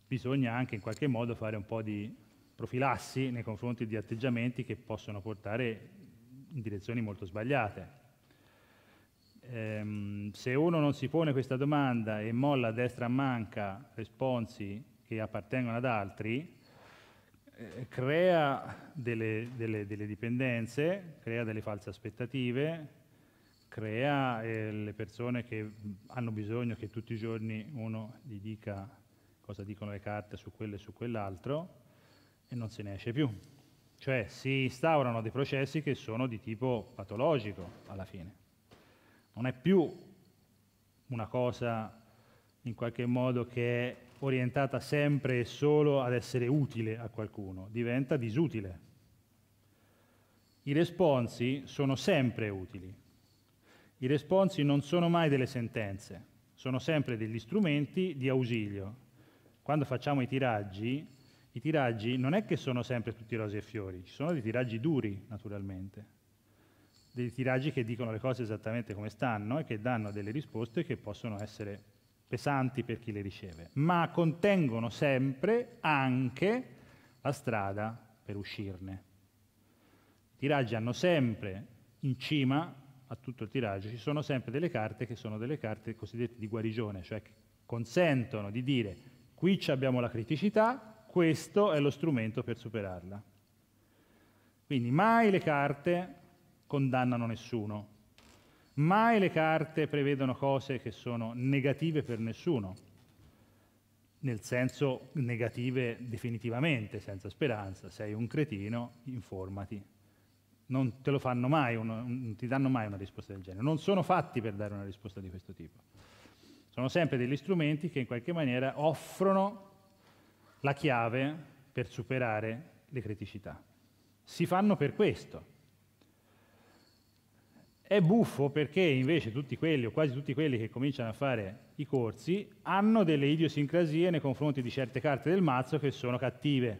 bisogna anche in qualche modo fare un po' di profilassi nei confronti di atteggiamenti che possono portare in direzioni molto sbagliate. Ehm, se uno non si pone questa domanda e molla a destra manca responsi che appartengono ad altri, eh, crea delle, delle, delle, dipendenze, crea delle false aspettative, crea eh, le persone che hanno bisogno che tutti i giorni uno gli dica cosa dicono le carte su quello e su quell'altro e non se ne esce più. Cioè si instaurano dei processi che sono di tipo patologico alla fine. Non è più una cosa in qualche modo che è orientata sempre e solo ad essere utile a qualcuno, diventa disutile. I responsi sono sempre utili. I responsi non sono mai delle sentenze, sono sempre degli strumenti di ausilio. Quando facciamo i tiraggi, i tiraggi non è che sono sempre tutti rose e fiori, ci sono dei tiraggi duri, naturalmente, dei tiraggi che dicono le cose esattamente come stanno e che danno delle risposte che possono essere pesanti per chi le riceve, ma contengono sempre anche la strada per uscirne. I tiraggi hanno sempre in cima a tutto il tiraggio, ci sono sempre delle carte che sono delle carte cosiddette di guarigione, cioè che consentono di dire qui abbiamo la criticità, questo è lo strumento per superarla. Quindi mai le carte condannano nessuno, Mai le carte prevedono cose che sono negative per nessuno, nel senso negative definitivamente, senza speranza. Sei un cretino, informati. Non te lo fanno mai, uno, non ti danno mai una risposta del genere. Non sono fatti per dare una risposta di questo tipo. Sono sempre degli strumenti che in qualche maniera offrono la chiave per superare le criticità. Si fanno per questo, è buffo perché invece tutti quelli, o quasi tutti quelli che cominciano a fare i corsi, hanno delle idiosincrasie nei confronti di certe carte del mazzo che sono cattive,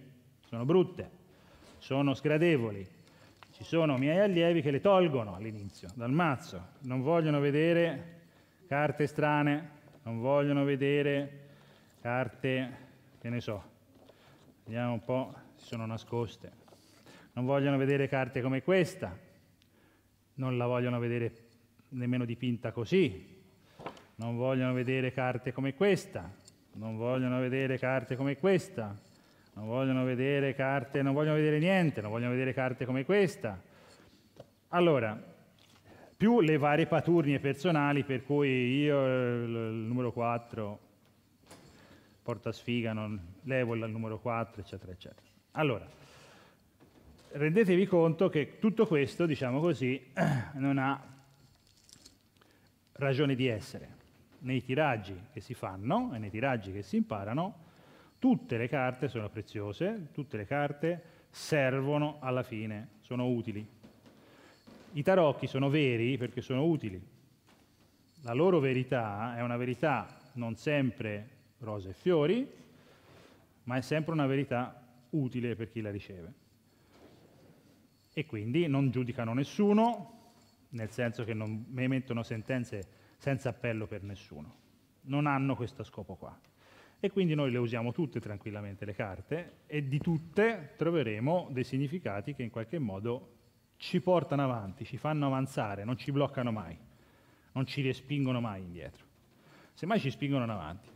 sono brutte, sono sgradevoli. Ci sono miei allievi che le tolgono all'inizio, dal mazzo, non vogliono vedere carte strane, non vogliono vedere carte, che ne so, vediamo un po', si sono nascoste. Non vogliono vedere carte come questa, non la vogliono vedere nemmeno dipinta così, non vogliono vedere carte come questa, non vogliono vedere carte come questa, non vogliono vedere carte, non vogliono vedere niente, non vogliono vedere carte come questa. Allora, più le varie paturnie personali per cui io il numero 4 porta sfiga, non, levo il numero 4, eccetera, eccetera. Allora, rendetevi conto che tutto questo, diciamo così, non ha ragione di essere. Nei tiraggi che si fanno e nei tiraggi che si imparano, tutte le carte sono preziose, tutte le carte servono alla fine, sono utili. I tarocchi sono veri perché sono utili. La loro verità è una verità non sempre rose e fiori, ma è sempre una verità utile per chi la riceve e quindi non giudicano nessuno, nel senso che non emettono sentenze senza appello per nessuno. Non hanno questo scopo qua. E quindi noi le usiamo tutte tranquillamente le carte e di tutte troveremo dei significati che in qualche modo ci portano avanti, ci fanno avanzare, non ci bloccano mai, non ci respingono mai indietro. Semmai ci spingono in avanti.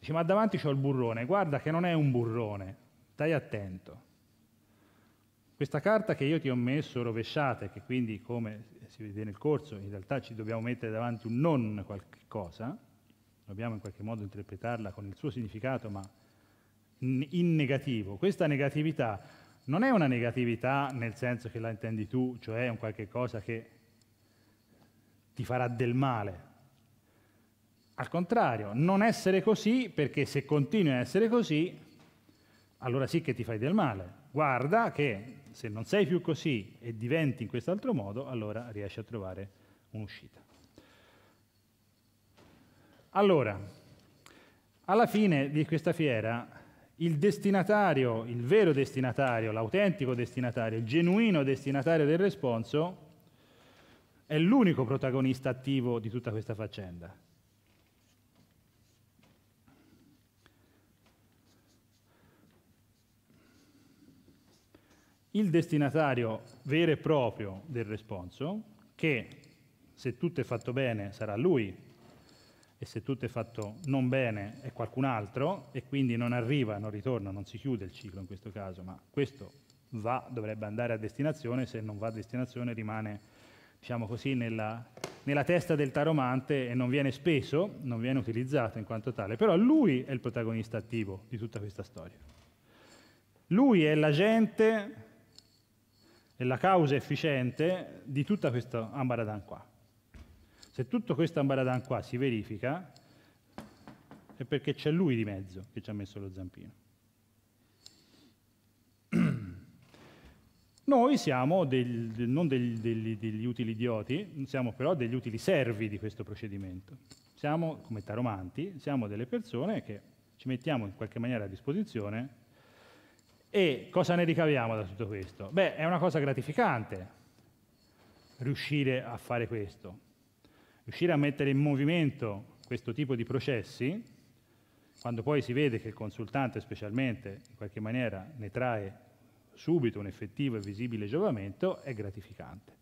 Dice, ma davanti c'ho il burrone, guarda che non è un burrone, stai attento. Questa carta che io ti ho messo rovesciata, che quindi come si vede nel corso, in realtà ci dobbiamo mettere davanti un non qualche cosa, dobbiamo in qualche modo interpretarla con il suo significato, ma in negativo. Questa negatività non è una negatività nel senso che la intendi tu, cioè è un qualche cosa che ti farà del male. Al contrario, non essere così, perché se continui a essere così, allora sì che ti fai del male guarda che se non sei più così e diventi in quest'altro modo, allora riesci a trovare un'uscita. Allora, alla fine di questa fiera, il destinatario, il vero destinatario, l'autentico destinatario, il genuino destinatario del responso, è l'unico protagonista attivo di tutta questa faccenda. il destinatario vero e proprio del responso, che se tutto è fatto bene sarà lui e se tutto è fatto non bene è qualcun altro e quindi non arriva, non ritorna, non si chiude il ciclo in questo caso, ma questo va, dovrebbe andare a destinazione, se non va a destinazione rimane, diciamo così, nella, nella testa del taromante e non viene speso, non viene utilizzato in quanto tale, però lui è il protagonista attivo di tutta questa storia. Lui è l'agente è la causa efficiente di tutta questa ambaradan qua. Se tutto questo ambaradan qua si verifica, è perché c'è lui di mezzo che ci ha messo lo zampino. Noi siamo del, del, del, degli utili idioti, siamo però degli utili servi di questo procedimento. Siamo, come taromanti, siamo delle persone che ci mettiamo in qualche maniera a disposizione e cosa ne ricaviamo da tutto questo? Beh, è una cosa gratificante riuscire a fare questo, riuscire a mettere in movimento questo tipo di processi, quando poi si vede che il consultante specialmente in qualche maniera ne trae subito un effettivo e visibile giovamento, è gratificante.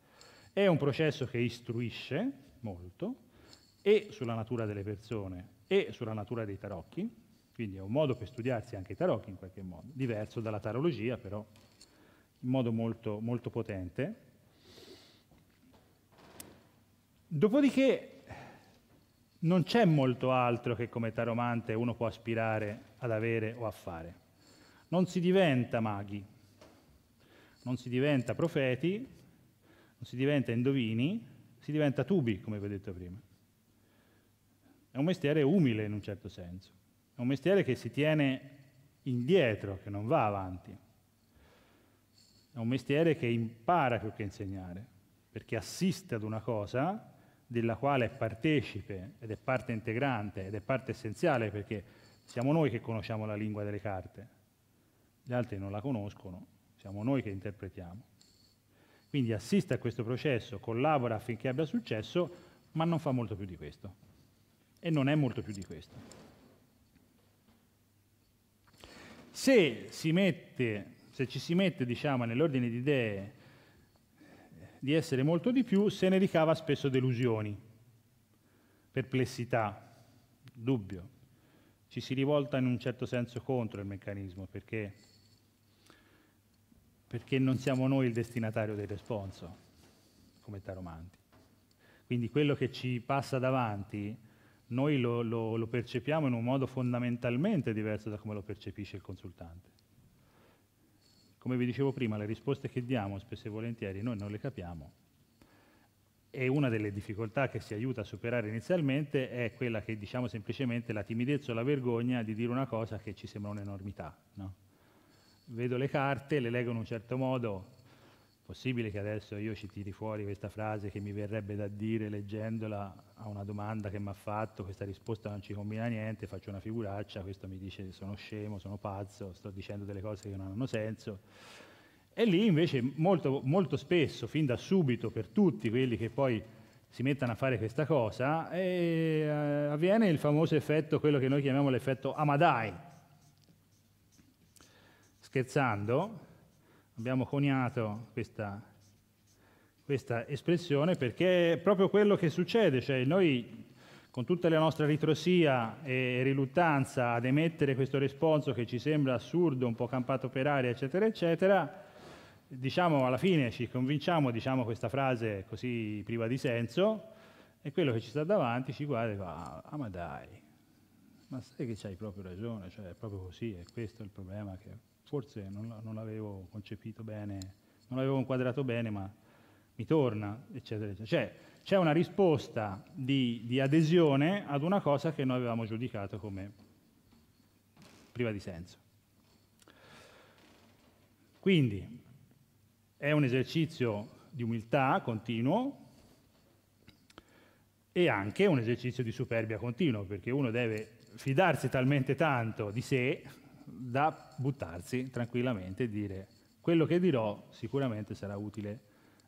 È un processo che istruisce molto e sulla natura delle persone e sulla natura dei tarocchi, quindi è un modo per studiarsi anche i tarocchi in qualche modo, diverso dalla tarologia però in modo molto, molto potente. Dopodiché non c'è molto altro che come taromante uno può aspirare ad avere o a fare. Non si diventa maghi, non si diventa profeti, non si diventa indovini, si diventa tubi, come vi ho detto prima. È un mestiere umile in un certo senso. È un mestiere che si tiene indietro, che non va avanti. È un mestiere che impara più che insegnare, perché assiste ad una cosa della quale è partecipe ed è parte integrante ed è parte essenziale perché siamo noi che conosciamo la lingua delle carte, gli altri non la conoscono, siamo noi che interpretiamo. Quindi assiste a questo processo, collabora affinché abbia successo, ma non fa molto più di questo. E non è molto più di questo. Se, mette, se ci si mette diciamo, nell'ordine di idee di essere molto di più, se ne ricava spesso delusioni, perplessità, dubbio. Ci si rivolta in un certo senso contro il meccanismo perché, perché non siamo noi il destinatario del responso, come taromanti. Quindi quello che ci passa davanti noi lo, lo, lo percepiamo in un modo fondamentalmente diverso da come lo percepisce il consultante. Come vi dicevo prima, le risposte che diamo spesso e volentieri noi non le capiamo e una delle difficoltà che si aiuta a superare inizialmente è quella che diciamo semplicemente la timidezza o la vergogna di dire una cosa che ci sembra un'enormità. No? Vedo le carte, le leggo in un certo modo, Possibile che adesso io ci tiri fuori questa frase che mi verrebbe da dire leggendola a una domanda che mi ha fatto, questa risposta non ci combina niente, faccio una figuraccia, questo mi dice sono scemo, sono pazzo, sto dicendo delle cose che non hanno senso. E lì invece molto, molto spesso, fin da subito, per tutti quelli che poi si mettono a fare questa cosa, e, eh, avviene il famoso effetto, quello che noi chiamiamo l'effetto Amadai. Scherzando, abbiamo coniato questa, questa espressione perché è proprio quello che succede, cioè noi con tutta la nostra ritrosia e riluttanza ad emettere questo responso che ci sembra assurdo, un po' campato per aria, eccetera, eccetera, diciamo alla fine ci convinciamo, diciamo questa frase così priva di senso, e quello che ci sta davanti ci guarda e fa, ah ma dai, ma sai che c'hai proprio ragione, cioè è proprio così, è questo il problema che forse non, non l'avevo concepito bene, non l'avevo inquadrato bene, ma mi torna, eccetera, eccetera. Cioè, c'è una risposta di, di, adesione ad una cosa che noi avevamo giudicato come priva di senso. Quindi è un esercizio di umiltà continuo e anche un esercizio di superbia continuo, perché uno deve fidarsi talmente tanto di sé da buttarsi tranquillamente e dire quello che dirò sicuramente sarà utile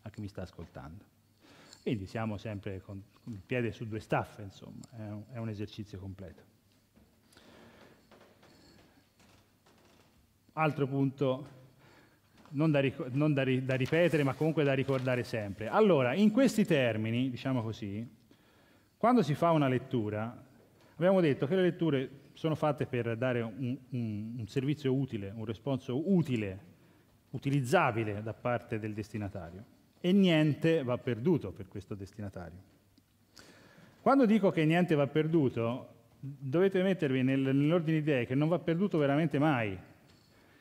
a chi mi sta ascoltando. Quindi siamo sempre con il piede su due staffe, insomma, è un, è un esercizio completo. Altro punto non, da, non da, da, ripetere, ma comunque da ricordare sempre. Allora, in questi termini, diciamo così, quando si fa una lettura, abbiamo detto che le letture sono fatte per dare un, un, un servizio utile, un responso utile, utilizzabile da parte del destinatario. E niente va perduto per questo destinatario. Quando dico che niente va perduto, dovete mettervi nel, nell'ordine di idee che non va perduto veramente mai.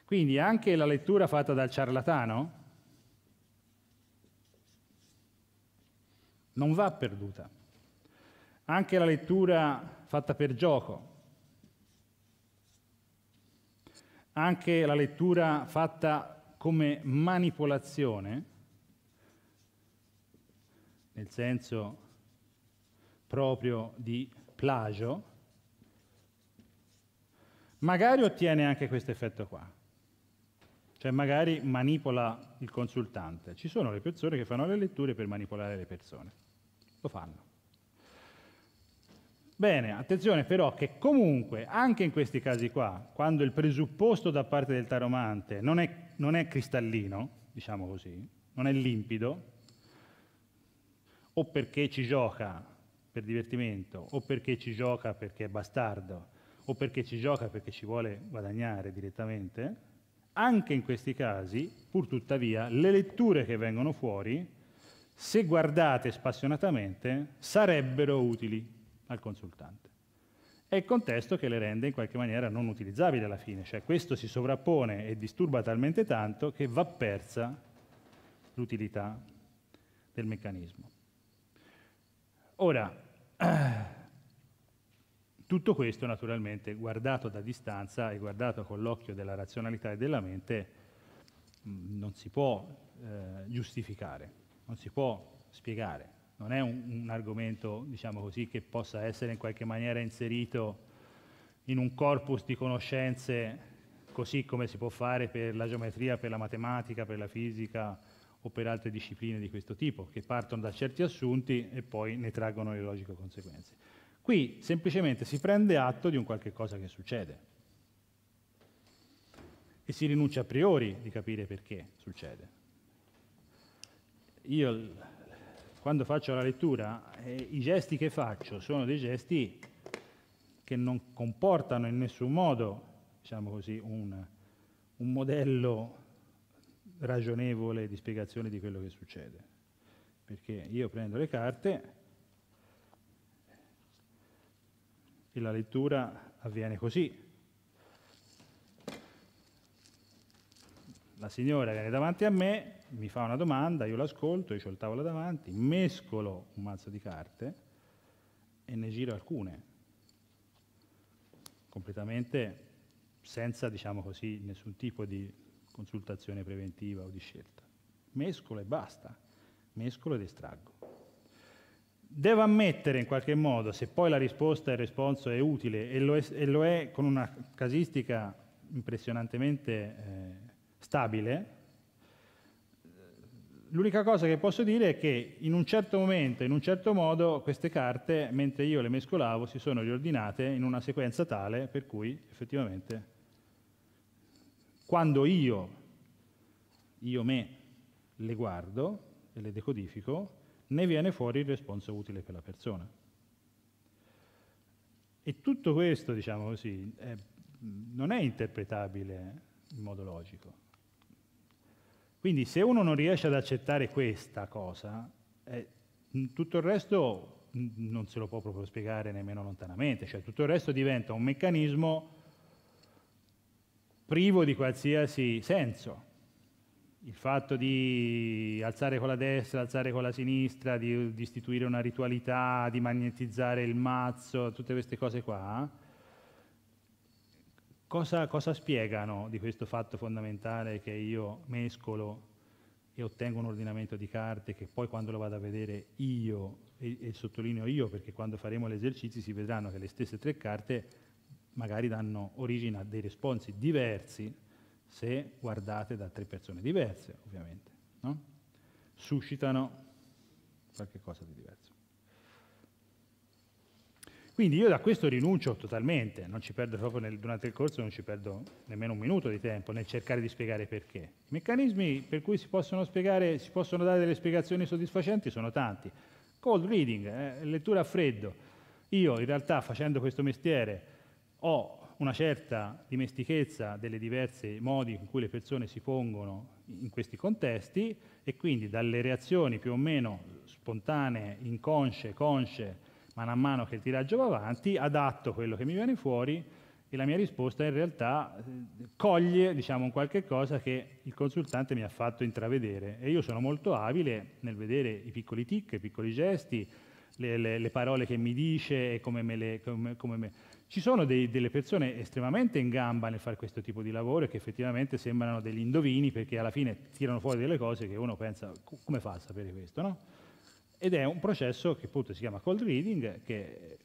Quindi anche la lettura fatta dal ciarlatano non va perduta. Anche la lettura fatta per gioco anche la lettura fatta come manipolazione, nel senso proprio di plagio, magari ottiene anche questo effetto qua. Cioè magari manipola il consultante. Ci sono le persone che fanno le letture per manipolare le persone. Lo fanno. Bene, attenzione però che comunque, anche in questi casi qua, quando il presupposto da parte del taromante non è, non è cristallino, diciamo così, non è limpido, o perché ci gioca per divertimento, o perché ci gioca perché è bastardo, o perché ci gioca perché ci vuole guadagnare direttamente, anche in questi casi, pur tuttavia, le letture che vengono fuori, se guardate spassionatamente, sarebbero utili al consultante. È il contesto che le rende in qualche maniera non utilizzabili alla fine, cioè questo si sovrappone e disturba talmente tanto che va persa l'utilità del meccanismo. Ora, tutto questo naturalmente guardato da distanza e guardato con l'occhio della razionalità e della mente mm, non si può eh, giustificare, non si può spiegare, non è un, un argomento diciamo così, che possa essere in qualche maniera inserito in un corpus di conoscenze così come si può fare per la geometria, per la matematica, per la fisica o per altre discipline di questo tipo, che partono da certi assunti e poi ne traggono le logiche conseguenze. Qui semplicemente si prende atto di un qualche cosa che succede e si rinuncia a priori di capire perché succede. Io quando faccio la lettura, eh, i gesti che faccio sono dei gesti che non comportano in nessun modo, diciamo così, un, un modello ragionevole di spiegazione di quello che succede. Perché io prendo le carte e la lettura avviene così, la signora viene davanti a me, mi fa una domanda, io l'ascolto, io ho il tavolo davanti, mescolo un mazzo di carte e ne giro alcune, completamente senza, diciamo così, nessun tipo di consultazione preventiva o di scelta. Mescolo e basta, mescolo ed estraggo. Devo ammettere in qualche modo, se poi la risposta e il responso è utile, e lo è, e lo è con una casistica impressionantemente... Eh, stabile, l'unica cosa che posso dire è che in un certo momento, in un certo modo, queste carte, mentre io le mescolavo, si sono riordinate in una sequenza tale per cui effettivamente quando io, io me, le guardo e le decodifico, ne viene fuori il responso utile per la persona. E tutto questo, diciamo così, è, non è interpretabile in modo logico. Quindi se uno non riesce ad accettare questa cosa, eh, tutto il resto non se lo può proprio spiegare nemmeno lontanamente, cioè tutto il resto diventa un meccanismo privo di qualsiasi senso. Il fatto di alzare con la destra, alzare con la sinistra, di, di istituire una ritualità, di magnetizzare il mazzo, tutte queste cose qua, Cosa, cosa spiegano di questo fatto fondamentale che io mescolo e ottengo un ordinamento di carte che poi quando lo vado a vedere io, e, e sottolineo io perché quando faremo gli esercizi si vedranno che le stesse tre carte magari danno origine a dei responsi diversi se guardate da tre persone diverse, ovviamente. No? Suscitano qualche cosa di diverso. Quindi io da questo rinuncio totalmente, non ci perdo proprio nel, durante il corso, non ci perdo nemmeno un minuto di tempo nel cercare di spiegare perché. I meccanismi per cui si possono, spiegare, si possono dare delle spiegazioni soddisfacenti sono tanti. Cold reading, eh, lettura a freddo. Io in realtà facendo questo mestiere ho una certa dimestichezza delle diverse modi in cui le persone si pongono in questi contesti e quindi dalle reazioni più o meno spontanee, inconsce, consce, man mano che il tiraggio va avanti, adatto quello che mi viene fuori e la mia risposta in realtà eh, coglie diciamo, un qualche cosa che il consultante mi ha fatto intravedere e io sono molto abile nel vedere i piccoli tic, i piccoli gesti, le, le, le parole che mi dice e come me le... Come, come me... Ci sono dei, delle persone estremamente in gamba nel fare questo tipo di lavoro e che effettivamente sembrano degli indovini perché alla fine tirano fuori delle cose che uno pensa come fa a sapere questo, no? ed è un processo che appunto si chiama cold reading, che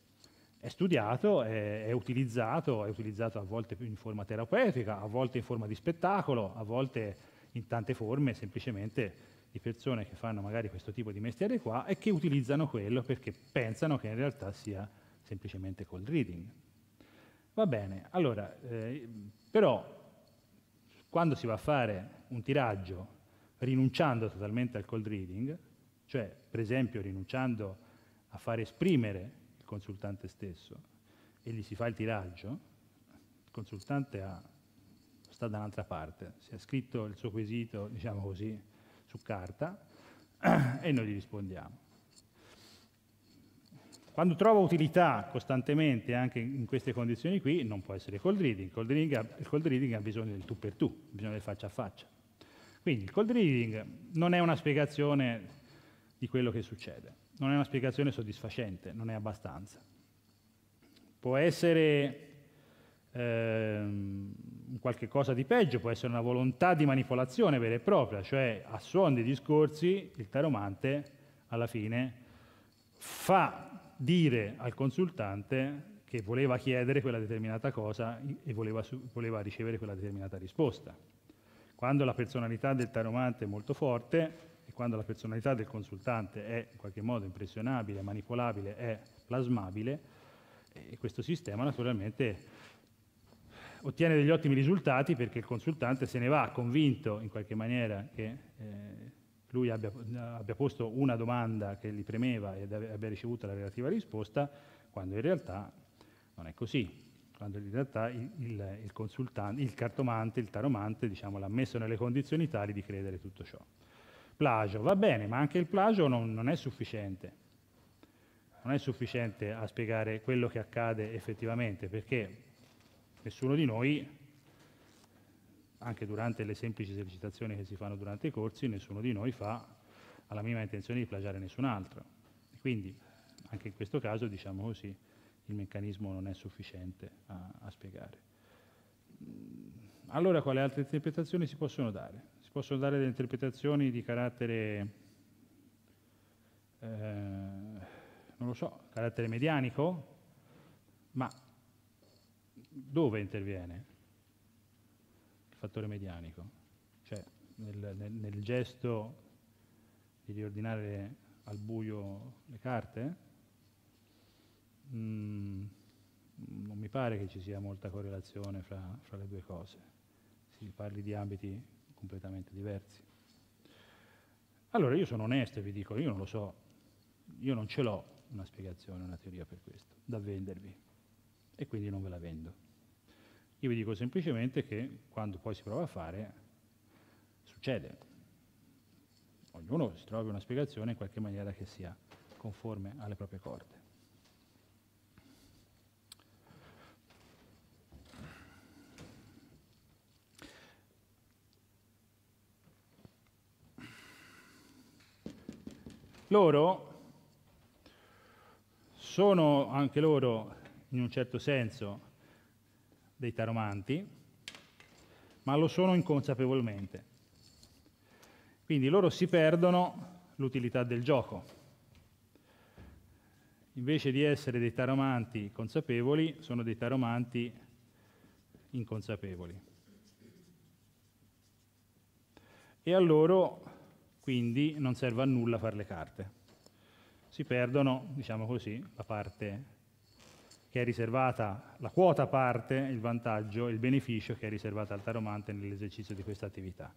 è studiato, è, è, utilizzato, è utilizzato a volte in forma terapeutica, a volte in forma di spettacolo, a volte in tante forme semplicemente di persone che fanno magari questo tipo di mestiere qua e che utilizzano quello perché pensano che in realtà sia semplicemente cold reading. Va bene, allora, eh, però quando si va a fare un tiraggio rinunciando totalmente al cold reading, cioè per esempio rinunciando a far esprimere il consultante stesso e gli si fa il tiraggio, il consultante ha, sta da un'altra parte, si è scritto il suo quesito, diciamo così, su carta e noi gli rispondiamo. Quando trova utilità costantemente anche in queste condizioni qui, non può essere cold reading. Il cold reading ha, il cold reading ha bisogno del tu per tu, bisogno del faccia a faccia. Quindi il cold reading non è una spiegazione di quello che succede. Non è una spiegazione soddisfacente, non è abbastanza. Può essere ehm, qualche cosa di peggio, può essere una volontà di manipolazione vera e propria, cioè a suon dei discorsi il taromante alla fine fa dire al consultante che voleva chiedere quella determinata cosa e voleva, voleva ricevere quella determinata risposta. Quando la personalità del taromante è molto forte, quando la personalità del consultante è in qualche modo impressionabile, manipolabile, è plasmabile, questo sistema naturalmente ottiene degli ottimi risultati perché il consultante se ne va convinto in qualche maniera che eh, lui abbia, abbia, posto una domanda che gli premeva ed abbia ricevuto la relativa risposta, quando in realtà non è così. Quando in realtà il, il, il, il cartomante, il taromante, diciamo, l'ha messo nelle condizioni tali di credere tutto ciò plagio, va bene, ma anche il plagio non, non è sufficiente. Non è sufficiente a spiegare quello che accade effettivamente, perché nessuno di noi, anche durante le semplici esercitazioni che si fanno durante i corsi, nessuno di noi fa alla minima intenzione di plagiare nessun altro. Quindi, anche in questo caso, diciamo così, il meccanismo non è sufficiente a, a spiegare. Allora quali altre interpretazioni si possono dare? Si possono dare delle interpretazioni di carattere, eh, non lo so, carattere medianico, ma dove interviene il fattore medianico? Cioè nel, nel, nel gesto di riordinare al buio le carte? Mm, non mi pare che ci sia molta correlazione fra, fra le due cose si parli di ambiti completamente diversi. Allora io sono onesto e vi dico, io non lo so, io non ce l'ho una spiegazione, una teoria per questo, da vendervi e quindi non ve la vendo. Io vi dico semplicemente che quando poi si prova a fare, succede. Ognuno si trova una spiegazione in qualche maniera che sia conforme alle proprie corde. Loro sono anche loro, in un certo senso, dei taromanti, ma lo sono inconsapevolmente. Quindi loro si perdono l'utilità del gioco. Invece di essere dei taromanti consapevoli, sono dei taromanti inconsapevoli. E a loro quindi non serve a nulla fare le carte. Si perdono, diciamo così, la parte che è riservata, la quota parte, il vantaggio, il beneficio che è riservato al taromante nell'esercizio di questa attività.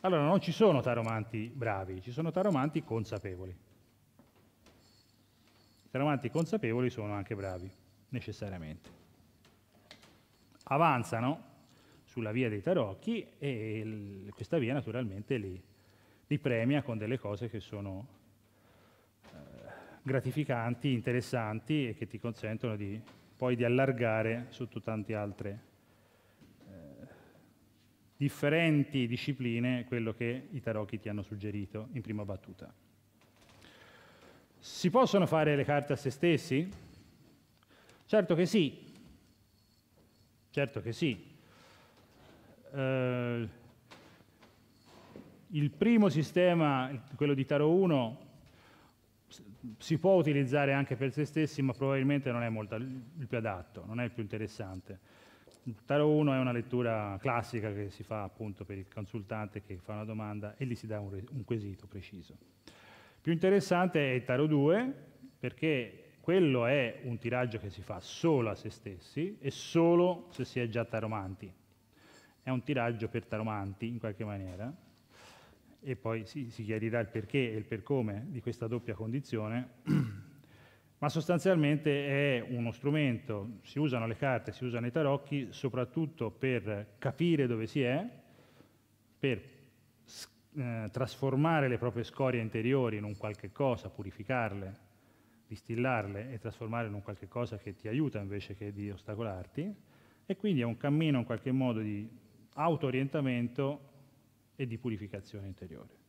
Allora, non ci sono taromanti bravi, ci sono taromanti consapevoli. I Taromanti consapevoli sono anche bravi, necessariamente. Avanzano sulla via dei tarocchi e questa via naturalmente li li premia con delle cose che sono eh, gratificanti, interessanti e che ti consentono di, poi di allargare sotto tante altre eh, differenti discipline quello che i tarocchi ti hanno suggerito in prima battuta. Si possono fare le carte a se stessi? Certo che sì, certo che sì. Eh, il primo sistema, quello di Taro 1, si può utilizzare anche per se stessi, ma probabilmente non è molto, il più adatto, non è il più interessante. Taro 1 è una lettura classica che si fa appunto per il consultante che fa una domanda e gli si dà un, un quesito preciso. Più interessante è il Taro 2 perché quello è un tiraggio che si fa solo a se stessi e solo se si è già taromanti. È un tiraggio per taromanti in qualche maniera, e poi si, si chiarirà il perché e il per come di questa doppia condizione, ma sostanzialmente è uno strumento, si usano le carte, si usano i tarocchi soprattutto per capire dove si è, per eh, trasformare le proprie scorie interiori in un qualche cosa, purificarle, distillarle e trasformarle in un qualche cosa che ti aiuta invece che di ostacolarti e quindi è un cammino in qualche modo di auto-orientamento e di purificazione interiore.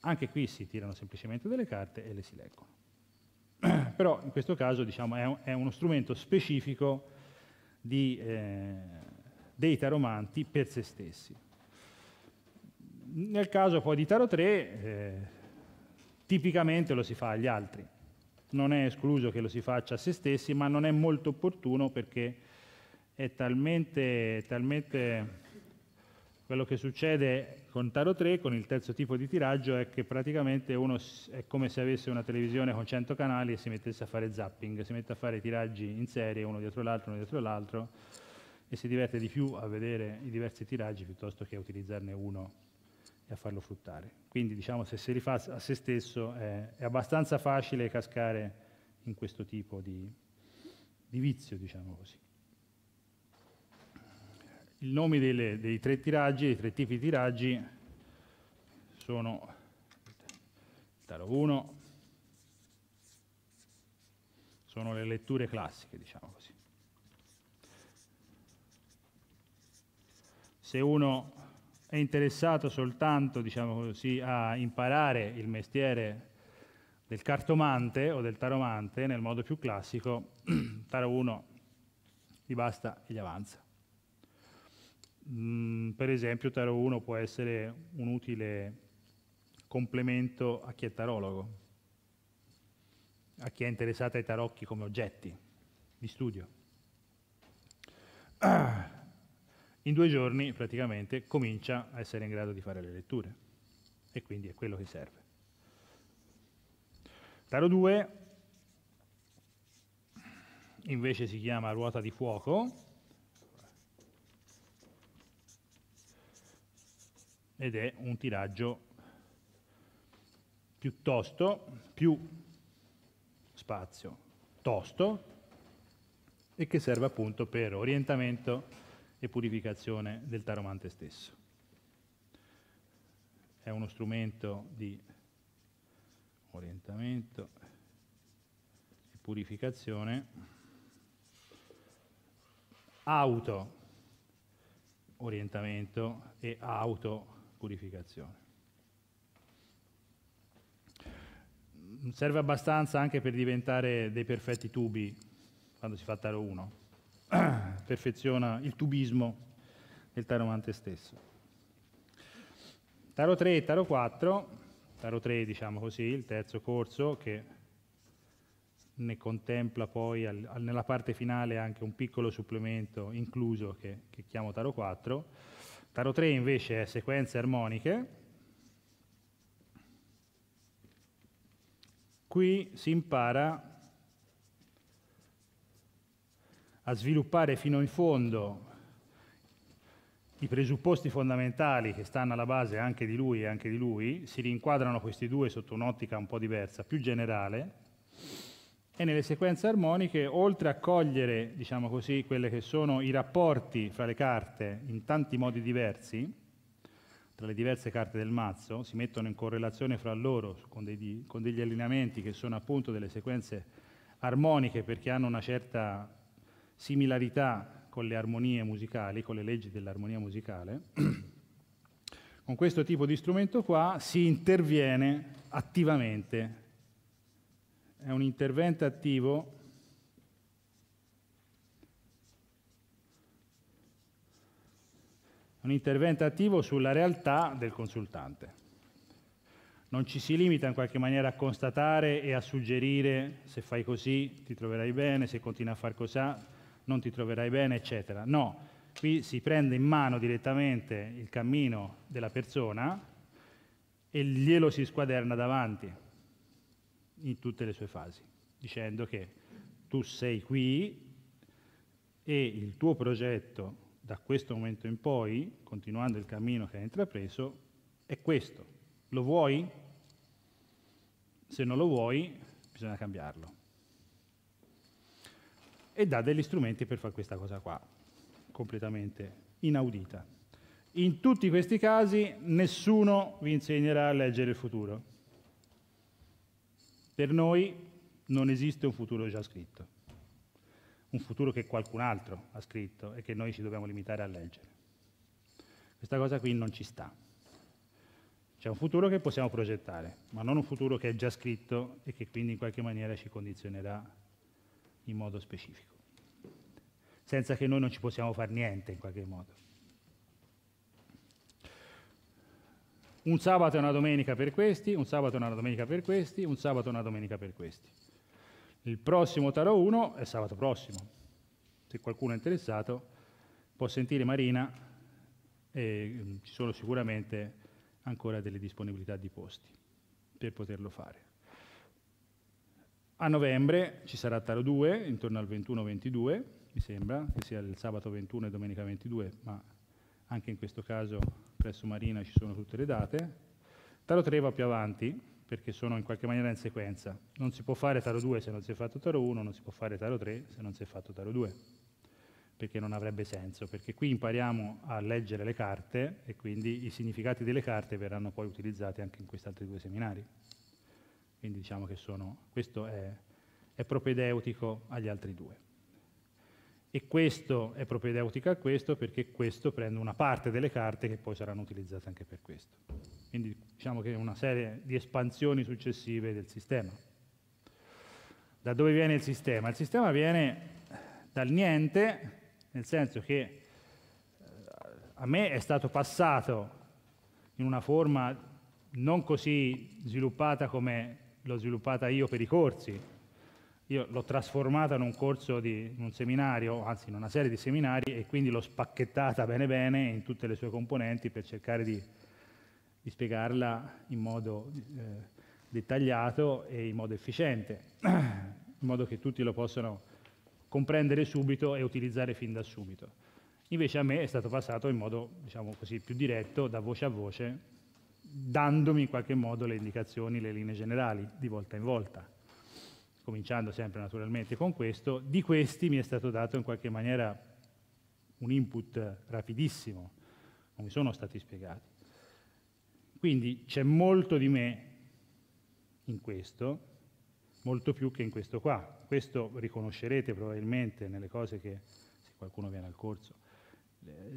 Anche qui si tirano semplicemente delle carte e le si leggono. Però in questo caso diciamo, è, un, è, uno strumento specifico di, eh, dei taromanti per se stessi. Nel caso poi di Taro 3, eh, tipicamente lo si fa agli altri. Non è escluso che lo si faccia a se stessi, ma non è molto opportuno perché è talmente, talmente quello che succede con Taro 3, con il terzo tipo di tiraggio, è che praticamente uno è come se avesse una televisione con 100 canali e si mettesse a fare zapping, si mette a fare tiraggi in serie, uno dietro l'altro, uno dietro l'altro, e si diverte di più a vedere i diversi tiraggi piuttosto che a utilizzarne uno e a farlo fruttare. Quindi diciamo se si rifà a se stesso è, è abbastanza facile cascare in questo tipo di, di vizio, diciamo così. I nomi delle, dei tre tiraggi, dei tre tipi di tiraggi, sono il taro 1, sono le letture classiche, diciamo così. Se uno è interessato soltanto diciamo così, a imparare il mestiere del cartomante o del taromante nel modo più classico, taro 1 gli basta e gli avanza. Mm, per esempio Taro 1 può essere un utile complemento a chi è tarologo, a chi è interessato ai tarocchi come oggetti di studio. In due giorni praticamente comincia a essere in grado di fare le letture e quindi è quello che serve. Taro 2 invece si chiama ruota di fuoco ed è un tiraggio piuttosto più spazio tosto e che serve appunto per orientamento e purificazione del taromante stesso. È uno strumento di orientamento e purificazione auto orientamento e auto purificazione. Serve abbastanza anche per diventare dei perfetti tubi quando si fa taro 1. Perfeziona il tubismo del taromante stesso. Taro 3 e Taro 4, Taro 3 diciamo così, il terzo corso che ne contempla poi al, al, nella parte finale anche un piccolo supplemento incluso che, che chiamo Taro 4, Taro 3 invece è sequenze armoniche. Qui si impara a sviluppare fino in fondo i presupposti fondamentali che stanno alla base anche di lui e anche di lui, si rinquadrano questi due sotto un'ottica un po' diversa, più generale, e nelle sequenze armoniche, oltre a cogliere, diciamo così, quelli che sono i rapporti fra le carte in tanti modi diversi, tra le diverse carte del mazzo, si mettono in correlazione fra loro con degli, con degli allineamenti che sono appunto delle sequenze armoniche perché hanno una certa similarità con le armonie musicali, con le leggi dell'armonia musicale. con questo tipo di strumento qua si interviene attivamente è un intervento attivo un intervento attivo sulla realtà del consultante. Non ci si limita in qualche maniera a constatare e a suggerire se fai così ti troverai bene, se continui a far così non ti troverai bene, eccetera. No, qui si prende in mano direttamente il cammino della persona e glielo si squaderna davanti in tutte le sue fasi, dicendo che tu sei qui e il tuo progetto da questo momento in poi, continuando il cammino che hai intrapreso, è questo. Lo vuoi? Se non lo vuoi, bisogna cambiarlo. E dà degli strumenti per fare questa cosa qua, completamente inaudita. In tutti questi casi nessuno vi insegnerà a leggere il futuro. Per noi non esiste un futuro già scritto, un futuro che qualcun altro ha scritto e che noi ci dobbiamo limitare a leggere. Questa cosa qui non ci sta. C'è un futuro che possiamo progettare, ma non un futuro che è già scritto e che quindi in qualche maniera ci condizionerà in modo specifico, senza che noi non ci possiamo fare niente in qualche modo. un sabato e una domenica per questi, un sabato e una domenica per questi, un sabato e una domenica per questi. Il prossimo Tarot 1 è sabato prossimo. Se qualcuno è interessato può sentire Marina e mm, ci sono sicuramente ancora delle disponibilità di posti per poterlo fare. A novembre ci sarà Taro 2, intorno al 21-22, mi sembra, che sia il sabato 21 e domenica 22, ma anche in questo caso presso Marina ci sono tutte le date. Taro 3 va più avanti perché sono in qualche maniera in sequenza. Non si può fare Taro 2 se non si è fatto Taro 1, non si può fare Taro 3 se non si è fatto Taro 2, perché non avrebbe senso, perché qui impariamo a leggere le carte e quindi i significati delle carte verranno poi utilizzati anche in questi altri due seminari. Quindi diciamo che sono, questo è, è propedeutico agli altri due e questo è propedeutica a questo perché questo prende una parte delle carte che poi saranno utilizzate anche per questo. Quindi diciamo che è una serie di espansioni successive del sistema. Da dove viene il sistema? Il sistema viene dal niente, nel senso che eh, a me è stato passato in una forma non così sviluppata come l'ho sviluppata io per i corsi, io l'ho trasformata in un corso di in un seminario, anzi in una serie di seminari e quindi l'ho spacchettata bene bene in tutte le sue componenti per cercare di, di spiegarla in modo eh, dettagliato e in modo efficiente, in modo che tutti lo possano comprendere subito e utilizzare fin da subito. Invece a me è stato passato in modo diciamo così, più diretto, da voce a voce, dandomi in qualche modo le indicazioni, le linee generali, di volta in volta cominciando sempre naturalmente con questo, di questi mi è stato dato in qualche maniera un input rapidissimo, non mi sono stati spiegati. Quindi c'è molto di me in questo, molto più che in questo qua. Questo riconoscerete probabilmente nelle cose che, se qualcuno viene al corso,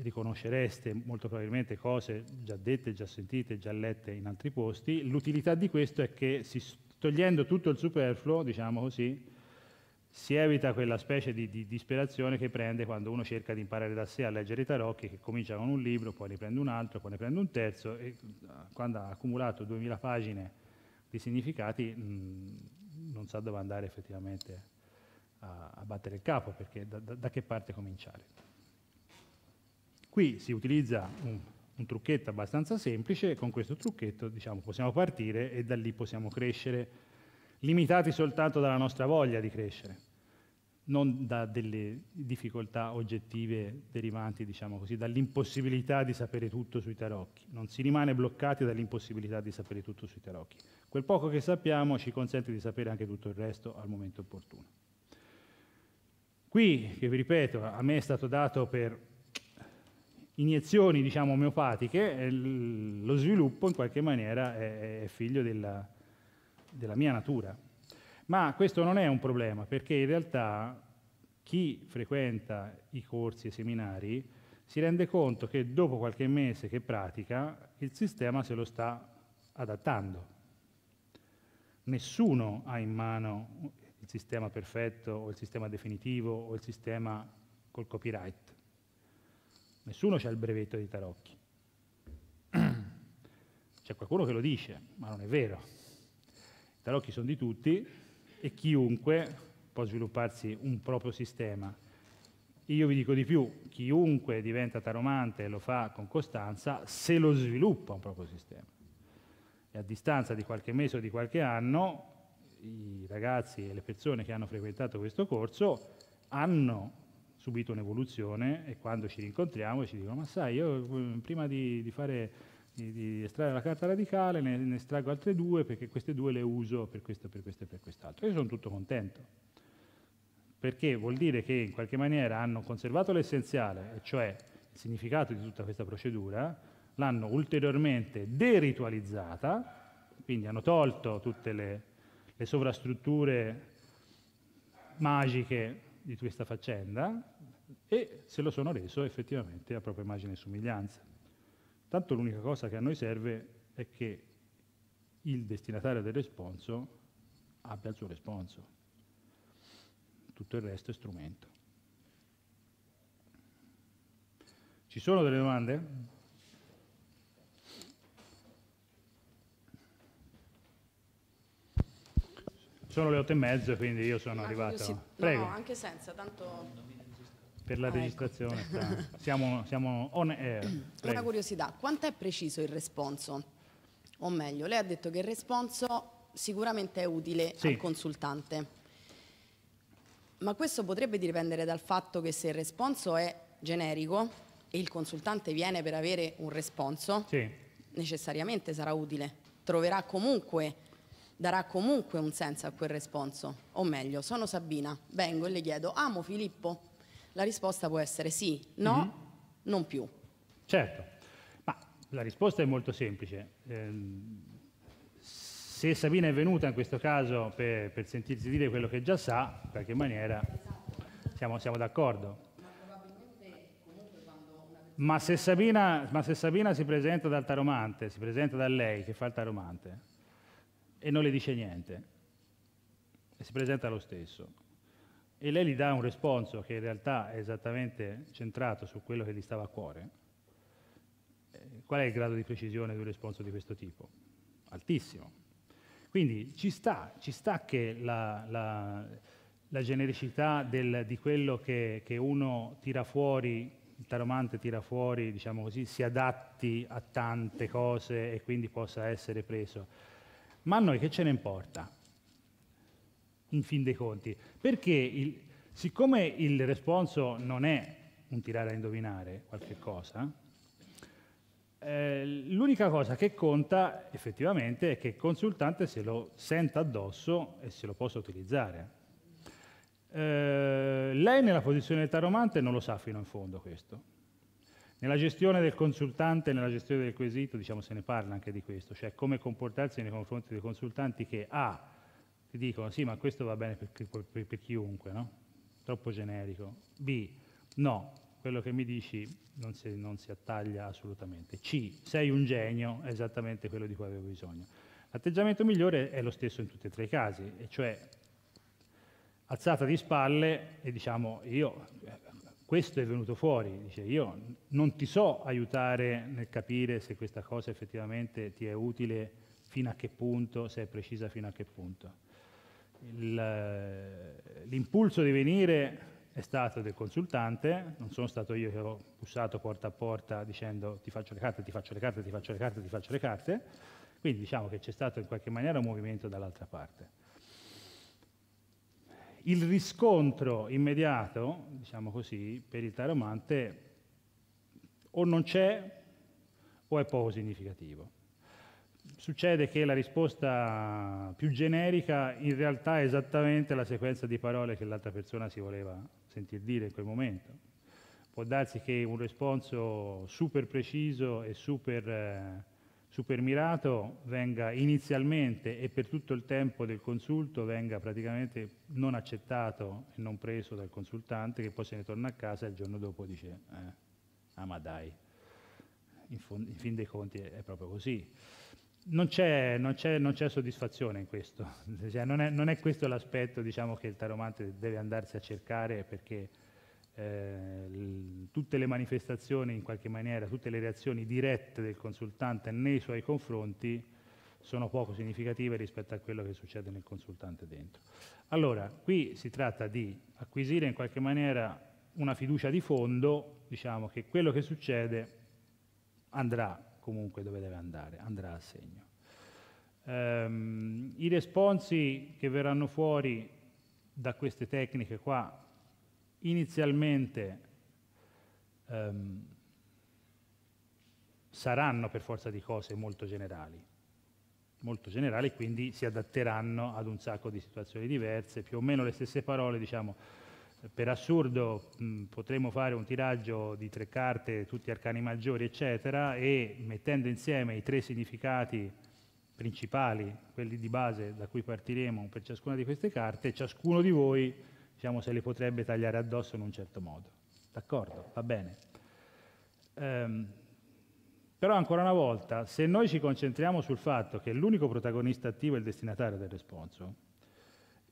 riconoscereste molto probabilmente cose già dette, già sentite, già lette in altri posti. L'utilità di questo è che si studia Togliendo tutto il superfluo, diciamo così, si evita quella specie di, di, disperazione che prende quando uno cerca di imparare da sé a leggere i tarocchi, che comincia con un libro, poi ne prende un altro, poi ne prende un terzo, e eh, quando ha accumulato 2000 pagine di significati mh, mm, non sa dove andare effettivamente a, a battere il capo, perché da, da, da, che parte cominciare. Qui si utilizza un un trucchetto abbastanza semplice, con questo trucchetto diciamo, possiamo partire e da lì possiamo crescere, limitati soltanto dalla nostra voglia di crescere, non da delle difficoltà oggettive derivanti, diciamo così, dall'impossibilità di sapere tutto sui tarocchi. Non si rimane bloccati dall'impossibilità di sapere tutto sui tarocchi. Quel poco che sappiamo ci consente di sapere anche tutto il resto al momento opportuno. Qui, che vi ripeto, a me è stato dato per iniezioni diciamo, omeopatiche, lo sviluppo in qualche maniera è figlio della, della mia natura. Ma questo non è un problema, perché in realtà chi frequenta i corsi e i seminari si rende conto che dopo qualche mese che pratica, il sistema se lo sta adattando. Nessuno ha in mano il sistema perfetto o il sistema definitivo o il sistema col copyright. Nessuno c'ha il brevetto di tarocchi. C'è qualcuno che lo dice, ma non è vero. I tarocchi sono di tutti e chiunque può svilupparsi un proprio sistema. Io vi dico di più, chiunque diventa taromante e lo fa con costanza, se lo sviluppa un proprio sistema. E a distanza di qualche mese o di qualche anno, i ragazzi e le persone che hanno frequentato questo corso hanno subito un'evoluzione e quando ci rincontriamo ci dicono ma sai io prima di, di, fare, di, di estrarre la carta radicale ne, ne, estraggo altre due perché queste due le uso per questo, per questo e per quest'altro. Io sono tutto contento perché vuol dire che in qualche maniera hanno conservato l'essenziale, cioè il significato di tutta questa procedura, l'hanno ulteriormente deritualizzata, quindi hanno tolto tutte le, le sovrastrutture magiche di questa faccenda e se lo sono reso effettivamente a propria immagine e somiglianza. Tanto l'unica cosa che a noi serve è che il destinatario del responso abbia il suo responso. Tutto il resto è strumento. Ci sono delle domande? Sono le otto e mezzo, quindi io sono ah, arrivato. Sì. No, Prego. No, anche senza, tanto per la ah, ecco. registrazione. Ecco. Siamo, siamo, on air. Prego. Una curiosità, quanto è preciso il responso? O meglio, lei ha detto che il responso sicuramente è utile sì. al consultante, ma questo potrebbe dipendere dal fatto che se il responso è generico e il consultante viene per avere un responso, sì. necessariamente sarà utile, troverà comunque darà comunque un senso a quel responso. O meglio, sono Sabina, vengo e le chiedo, amo Filippo? La risposta può essere sì, no, mm-hmm. non più. Certo, ma la risposta è molto semplice. Ehm, se Sabina è venuta in questo caso per, per, sentirsi dire quello che già sa, in qualche maniera siamo, siamo d'accordo. Ma se, Sabina, ma se, Sabina, si presenta dal taromante, si presenta da lei che fa il taromante e non le dice niente, e si presenta lo stesso, e lei gli dà un responso che in realtà è esattamente centrato su quello che gli stava a cuore, eh, qual è il grado di precisione di un responso di questo tipo? Altissimo. Quindi ci sta, ci sta che la, la, la genericità del, di quello che, che uno tira fuori il taromante tira fuori, diciamo così, si adatti a tante cose e quindi possa essere preso. Ma a noi che ce ne importa? in fin dei conti. Perché il, siccome il responso non è un tirare a indovinare qualche cosa, eh, l'unica cosa che conta effettivamente è che il consultante se lo senta addosso e se lo possa utilizzare. Eh, lei nella posizione del taromante non lo sa fino in fondo questo. Nella gestione del consultante, nella gestione del quesito, diciamo, se ne parla anche di questo, cioè come comportarsi nei confronti dei consultanti che A, ti dicono sì, ma questo va bene per, per, per chiunque, no? Troppo generico. B, no, quello che mi dici non si, non si, attaglia assolutamente. C, sei un genio, è esattamente quello di cui avevo bisogno. L'atteggiamento migliore è lo stesso in tutti e tre i casi, e cioè alzata di spalle e diciamo io, questo è venuto fuori, dice io non ti so aiutare nel capire se questa cosa effettivamente ti è utile, fino a che punto, se è precisa fino a che punto. Eh, l'impulso di venire è stato del consultante, non sono stato io che ho bussato porta a porta dicendo ti faccio le carte, ti faccio le carte, ti faccio le carte, ti faccio le carte, quindi diciamo che c'è stato in qualche maniera un movimento dall'altra parte. Il riscontro immediato, diciamo così, per il taromante o non c'è o è poco significativo succede che la risposta più generica in realtà è esattamente la sequenza di parole che l'altra persona si voleva sentire dire in quel momento. Può darsi che un risponso super preciso e super, eh, super mirato venga inizialmente e per tutto il tempo del consulto venga praticamente non accettato e non preso dal consultante che poi se ne torna a casa e il giorno dopo dice eh, ah ma dai, in, in fin dei conti è, è proprio così non c'è, non, c'è, non c'è, soddisfazione in questo, cioè, non, è, non, è, questo l'aspetto diciamo, che il taromante deve andarsi a cercare perché eh, tutte le manifestazioni in qualche maniera, tutte le reazioni dirette del consultante nei suoi confronti sono poco significative rispetto a quello che succede nel consultante dentro. Allora, qui si tratta di acquisire in qualche maniera una fiducia di fondo, diciamo che quello che succede andrà comunque dove deve andare, andrà a segno. Um, I responsi che verranno fuori da queste tecniche qua, inizialmente um, saranno per forza di cose molto generali, molto generali quindi si adatteranno ad un sacco di situazioni diverse, più o meno le stesse parole, diciamo, per assurdo mh, mm, potremmo fare un tiraggio di tre carte, tutti arcani maggiori, eccetera, e mettendo insieme i tre significati principali, quelli di base da cui partiremo per ciascuna di queste carte, ciascuno di voi diciamo, se le potrebbe tagliare addosso in un certo modo. D'accordo? Va bene. Ehm, però ancora una volta, se noi ci concentriamo sul fatto che l'unico protagonista attivo è il destinatario del responso,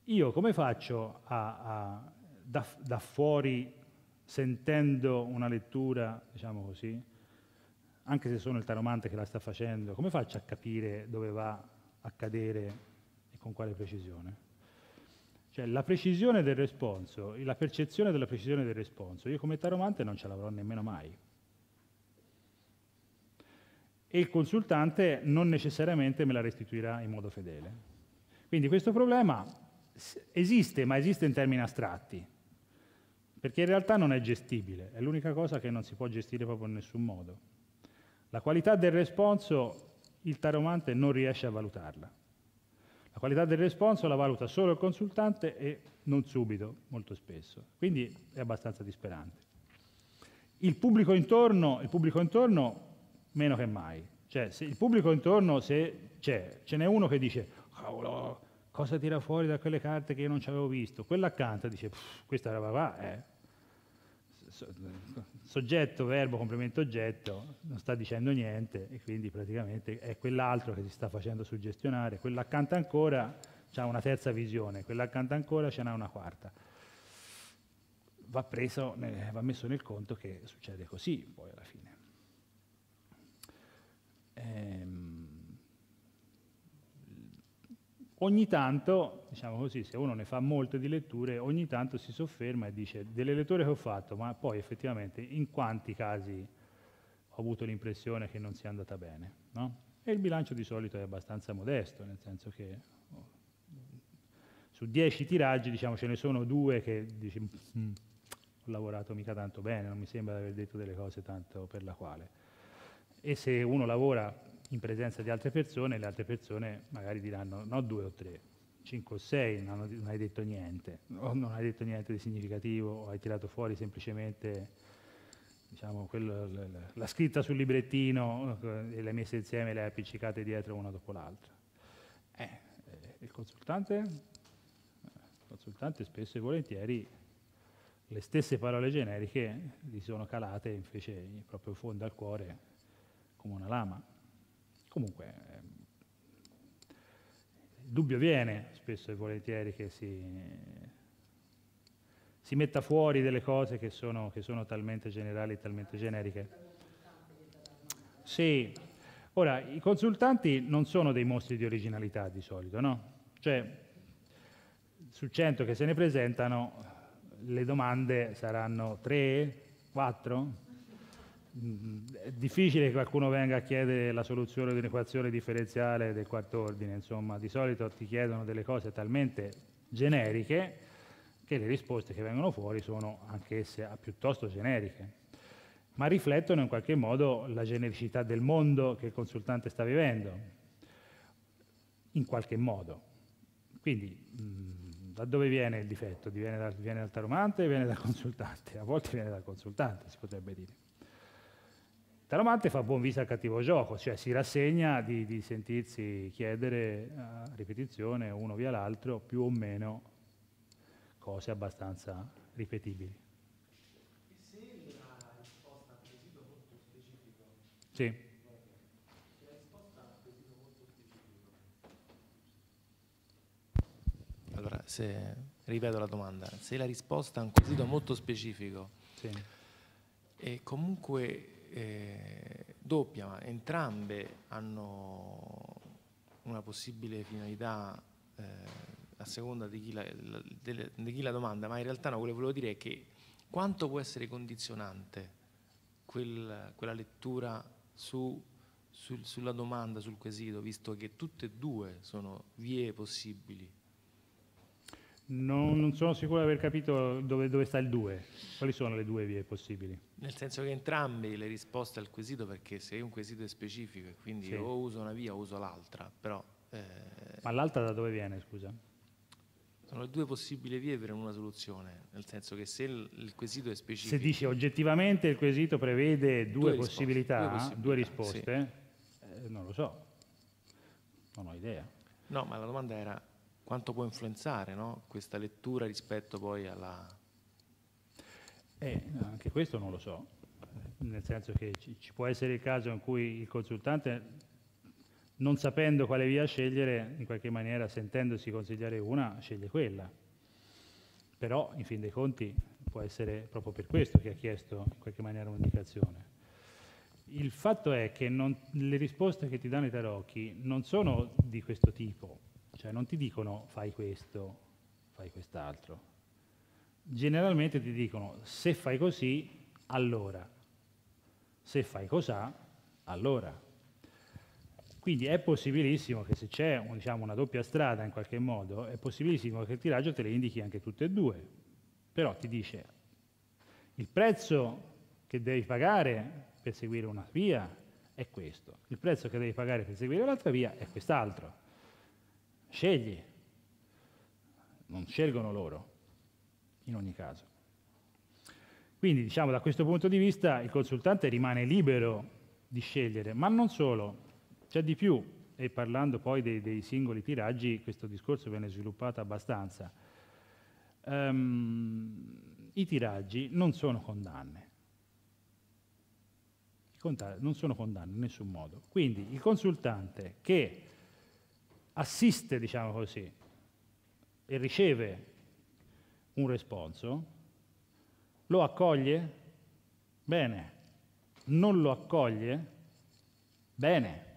io come faccio a, a da, da fuori, sentendo una lettura, diciamo così, anche se sono il taromante che la sta facendo, come faccio a capire dove va a cadere e con quale precisione? Cioè la precisione del responso, la percezione della precisione del responso, io come taromante non ce l'avrò nemmeno mai. E il consultante non necessariamente me la restituirà in modo fedele. Quindi questo problema esiste, ma esiste in termini astratti perché in realtà non è gestibile, è l'unica cosa che non si può gestire proprio in nessun modo. La qualità del responso il taromante non riesce a valutarla. La qualità del responso la valuta solo il consultante e non subito, molto spesso. Quindi è abbastanza disperante. Il pubblico intorno, il pubblico intorno meno che mai. Cioè, il pubblico intorno, se c'è, ce n'è uno che dice, cavolo, cosa tira fuori da quelle carte che io non ci avevo visto? Quella accanto dice, questa era va, eh. Soggetto, verbo, complemento, oggetto, non sta dicendo niente e quindi praticamente è quell'altro che si sta facendo suggestionare, quella accanto ancora ha una terza visione, quella accanto ancora ce n'ha una quarta. Va, preso, va messo nel conto che succede così poi alla fine. Ehm. ogni tanto, diciamo così, se uno ne fa molte di letture, ogni tanto si sofferma e dice delle letture che ho fatto, ma poi effettivamente in quanti casi ho avuto l'impressione che non sia andata bene. No? E il bilancio di solito è abbastanza modesto, nel senso che su dieci tiraggi diciamo, ce ne sono due che dici mm, ho lavorato mica tanto bene, non mi sembra di aver detto delle cose tanto per la quale. E se uno lavora in presenza di altre persone, le altre persone magari diranno no due o tre, cinque o sei, non, non hai detto niente, o non hai detto niente di significativo, o hai tirato fuori semplicemente diciamo, quello, la, scritta sul librettino eh, e le hai messe insieme, e le hai appiccicate dietro una dopo l'altra. Eh, eh, il consultante? Il consultante spesso e volentieri le stesse parole generiche gli sono calate invece proprio in fondo al cuore come una lama. Comunque, ehm, il dubbio viene spesso e volentieri che si, si metta fuori delle cose che sono, che sono talmente generali, talmente generiche. Sì, ora i consultanti non sono dei mostri di originalità di solito, no? Cioè, su 100 che se ne presentano, le domande saranno 3, 4? è difficile che qualcuno venga a chiedere la soluzione di un'equazione differenziale del quarto ordine, insomma, di solito ti chiedono delle cose talmente generiche che le risposte che vengono fuori sono anch'esse ah, piuttosto generiche, ma riflettono in qualche modo la genericità del mondo che il consultante sta vivendo, in qualche modo. Quindi mm, da dove viene il difetto? Viene dal, viene dal taromante viene dal consultante? A volte viene dal consultante, si potrebbe dire. Talamante fa buon viso al cattivo gioco, cioè si rassegna di, di sentirsi chiedere a eh, ripetizione uno via l'altro più o meno cose abbastanza ripetibili. Sì. Allora, se, ripeto la domanda, se la risposta a un quesito molto specifico sì. e comunque eh, doppia, ma entrambe hanno una possibile finalità eh, a seconda di chi, la, di chi la domanda, ma in realtà no, quello che volevo dire è che quanto può essere condizionante quel, quella lettura su, sul, sulla domanda, sul quesito, visto che tutte e due sono vie possibili? Non, non, sono sicuro di aver capito dove, dove, sta il 2. Quali sono le due vie possibili? Nel senso che entrambe le risposte al quesito, perché se un quesito è specifico e quindi sì. o uso una via o uso l'altra, però... Eh, Ma l'altra da dove viene, scusa? Sono le due possibili vie per una soluzione, nel senso che se il, il quesito è specifico... Se dici oggettivamente il quesito prevede due, due possibilità, due possibilità, due risposte sì. eh, non lo so, non ho idea. No, ma la domanda era quanto può influenzare no? questa lettura rispetto poi alla... Eh, anche questo non lo so, nel senso che ci, ci, può essere il caso in cui il consultante, non sapendo quale via scegliere, in qualche maniera sentendosi consigliare una, sceglie quella. Però, in fin dei conti, può essere proprio per questo che ha chiesto in qualche maniera un'indicazione. Il fatto è che non, le risposte che ti danno i tarocchi non sono di questo tipo, cioè non ti dicono fai questo, fai quest'altro. Generalmente ti dicono se fai così, allora. Se fai cos'ha, allora. Quindi è possibilissimo che se c'è un, diciamo, una doppia strada in qualche modo, è possibilissimo che il tiraggio te le indichi anche tutte e due. Però ti dice il prezzo che devi pagare per seguire una via è questo, il prezzo che devi pagare per seguire l'altra via è quest'altro. Scegli. Non scelgono loro, in ogni caso. Quindi, diciamo, da questo punto di vista il consultante rimane libero di scegliere, ma non solo, c'è di più, e parlando poi dei, dei singoli tiraggi, questo discorso viene sviluppato abbastanza. Um, I tiraggi non sono condanne, non sono condanne in nessun modo. Quindi il consultante che assiste, diciamo così, e riceve un responso, lo accoglie? Bene. Non lo accoglie? Bene.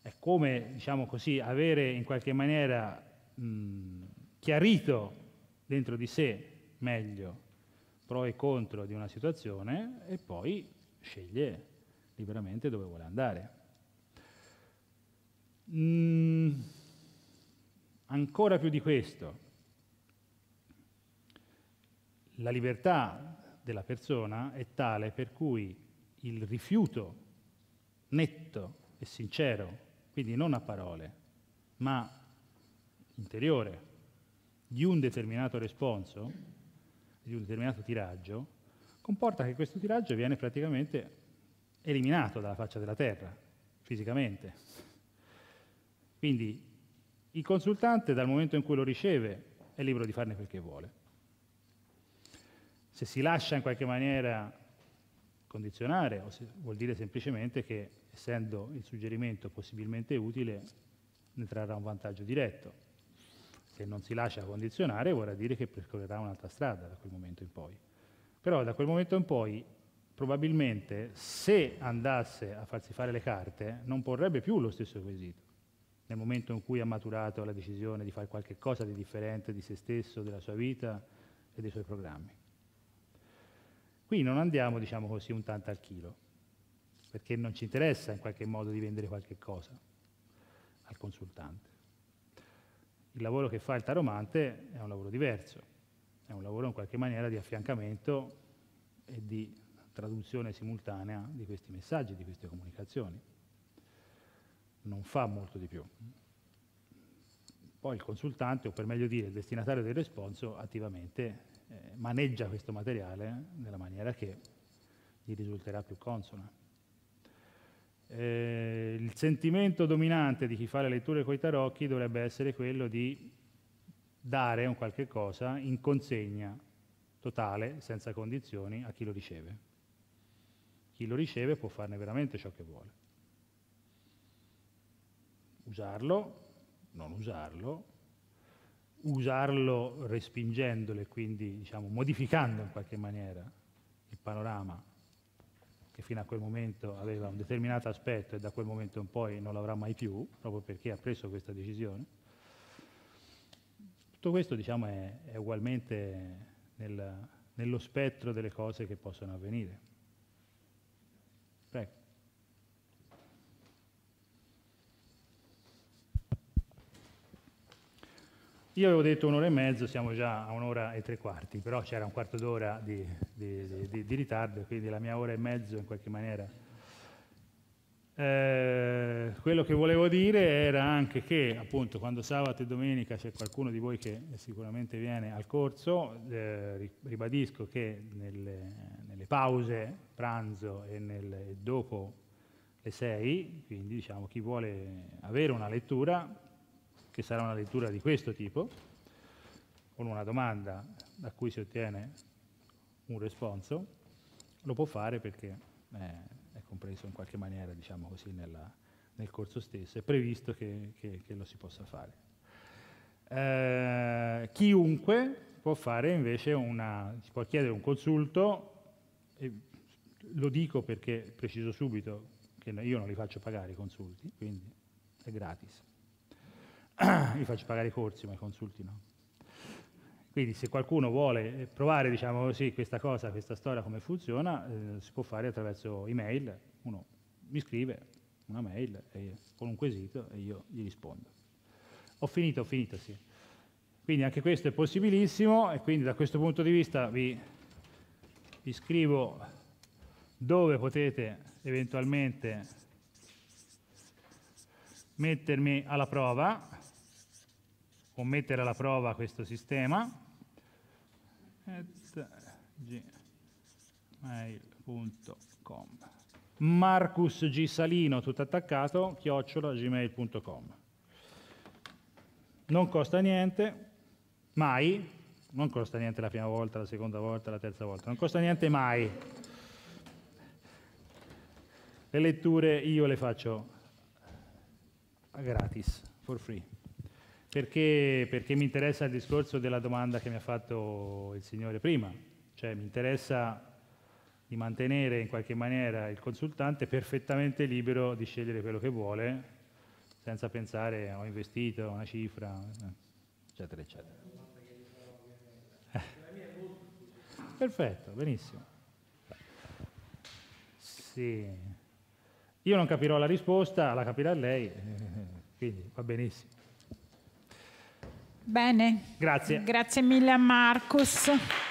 È come, diciamo così, avere in qualche maniera mh, chiarito dentro di sé meglio pro e contro di una situazione e poi sceglie liberamente dove vuole andare. Mm, ancora più di questo, la libertà della persona è tale per cui il rifiuto netto e sincero, quindi non a parole, ma interiore, di un determinato responso, di un determinato tiraggio, comporta che questo tiraggio viene praticamente eliminato dalla faccia della terra, fisicamente. Quindi il consultante dal momento in cui lo riceve è libero di farne quel che vuole. Se si lascia in qualche maniera condizionare, vuol dire semplicemente che essendo il suggerimento possibilmente utile, ne trarrà un vantaggio diretto. Se non si lascia condizionare vorrà dire che percorrerà un'altra strada da quel momento in poi. Però da quel momento in poi probabilmente se andasse a farsi fare le carte non porrebbe più lo stesso quesito nel momento in cui ha maturato la decisione di fare qualcosa di differente di se stesso, della sua vita e dei suoi programmi. Qui non andiamo, diciamo così, un tanto al chilo, perché non ci interessa in qualche modo di vendere qualche cosa al consultante. Il lavoro che fa il taromante è un lavoro diverso, è un lavoro in qualche maniera di affiancamento e di traduzione simultanea di questi messaggi, di queste comunicazioni non fa molto di più. Poi il consultante, o per meglio dire il destinatario del responso, attivamente eh, maneggia questo materiale nella maniera che gli risulterà più consona. Eh, il sentimento dominante di chi fa le letture coi tarocchi dovrebbe essere quello di dare un qualche cosa in consegna totale, senza condizioni, a chi lo riceve. Chi lo riceve può farne veramente ciò che vuole usarlo, non usarlo, usarlo respingendole, quindi diciamo, modificando in qualche maniera il panorama che fino a quel momento aveva un determinato aspetto e da quel momento in poi non l'avrà mai più, proprio perché ha preso questa decisione. Tutto questo diciamo, è, è ugualmente nel, nello spettro delle cose che possono avvenire. Io avevo detto un'ora e mezzo, siamo già a un'ora e tre quarti, però c'era un quarto d'ora di, di, di, di, ritardo, quindi la mia ora e mezzo in qualche maniera. Eh, quello che volevo dire era anche che appunto quando sabato e domenica c'è qualcuno di voi che sicuramente viene al corso, eh, ribadisco che nelle, nelle, pause pranzo e nel, dopo le sei, quindi diciamo chi vuole avere una lettura che sarà una lettura di questo tipo, con una domanda da cui si ottiene un responso, lo può fare perché eh, è compreso in qualche maniera, diciamo così, nella, nel corso stesso, è previsto che, che, che lo si possa fare. Eh, chiunque può fare invece una, si può chiedere un consulto, lo dico perché preciso subito che io non li faccio pagare i consulti, quindi è gratis vi faccio pagare i corsi, ma i consulti no. Quindi se qualcuno vuole provare diciamo così, questa cosa, questa storia, come funziona, eh, si può fare attraverso email, uno mi scrive una mail e, con un quesito e io gli rispondo. Ho finito, ho finito, sì. Quindi anche questo è possibilissimo e quindi da questo punto di vista vi, vi scrivo dove potete eventualmente mettermi alla prova o mettere alla prova questo sistema gmail.com Marcus G. Salino, tutto attaccato, chiocciola gmail.com. Non costa niente, mai, non costa niente la prima volta, la seconda volta, la terza volta, non costa niente mai. Le letture io le faccio gratis, for free perché, perché mi interessa il discorso della domanda che mi ha fatto il signore prima, cioè mi interessa di mantenere in qualche maniera il consultante perfettamente libero di scegliere quello che vuole, senza pensare ho investito una cifra, eccetera, eccetera. Eh. Perfetto, benissimo. Sì. Io non capirò la risposta, la capirà lei, quindi va benissimo. Bene. Grazie. Grazie mille a Marcus.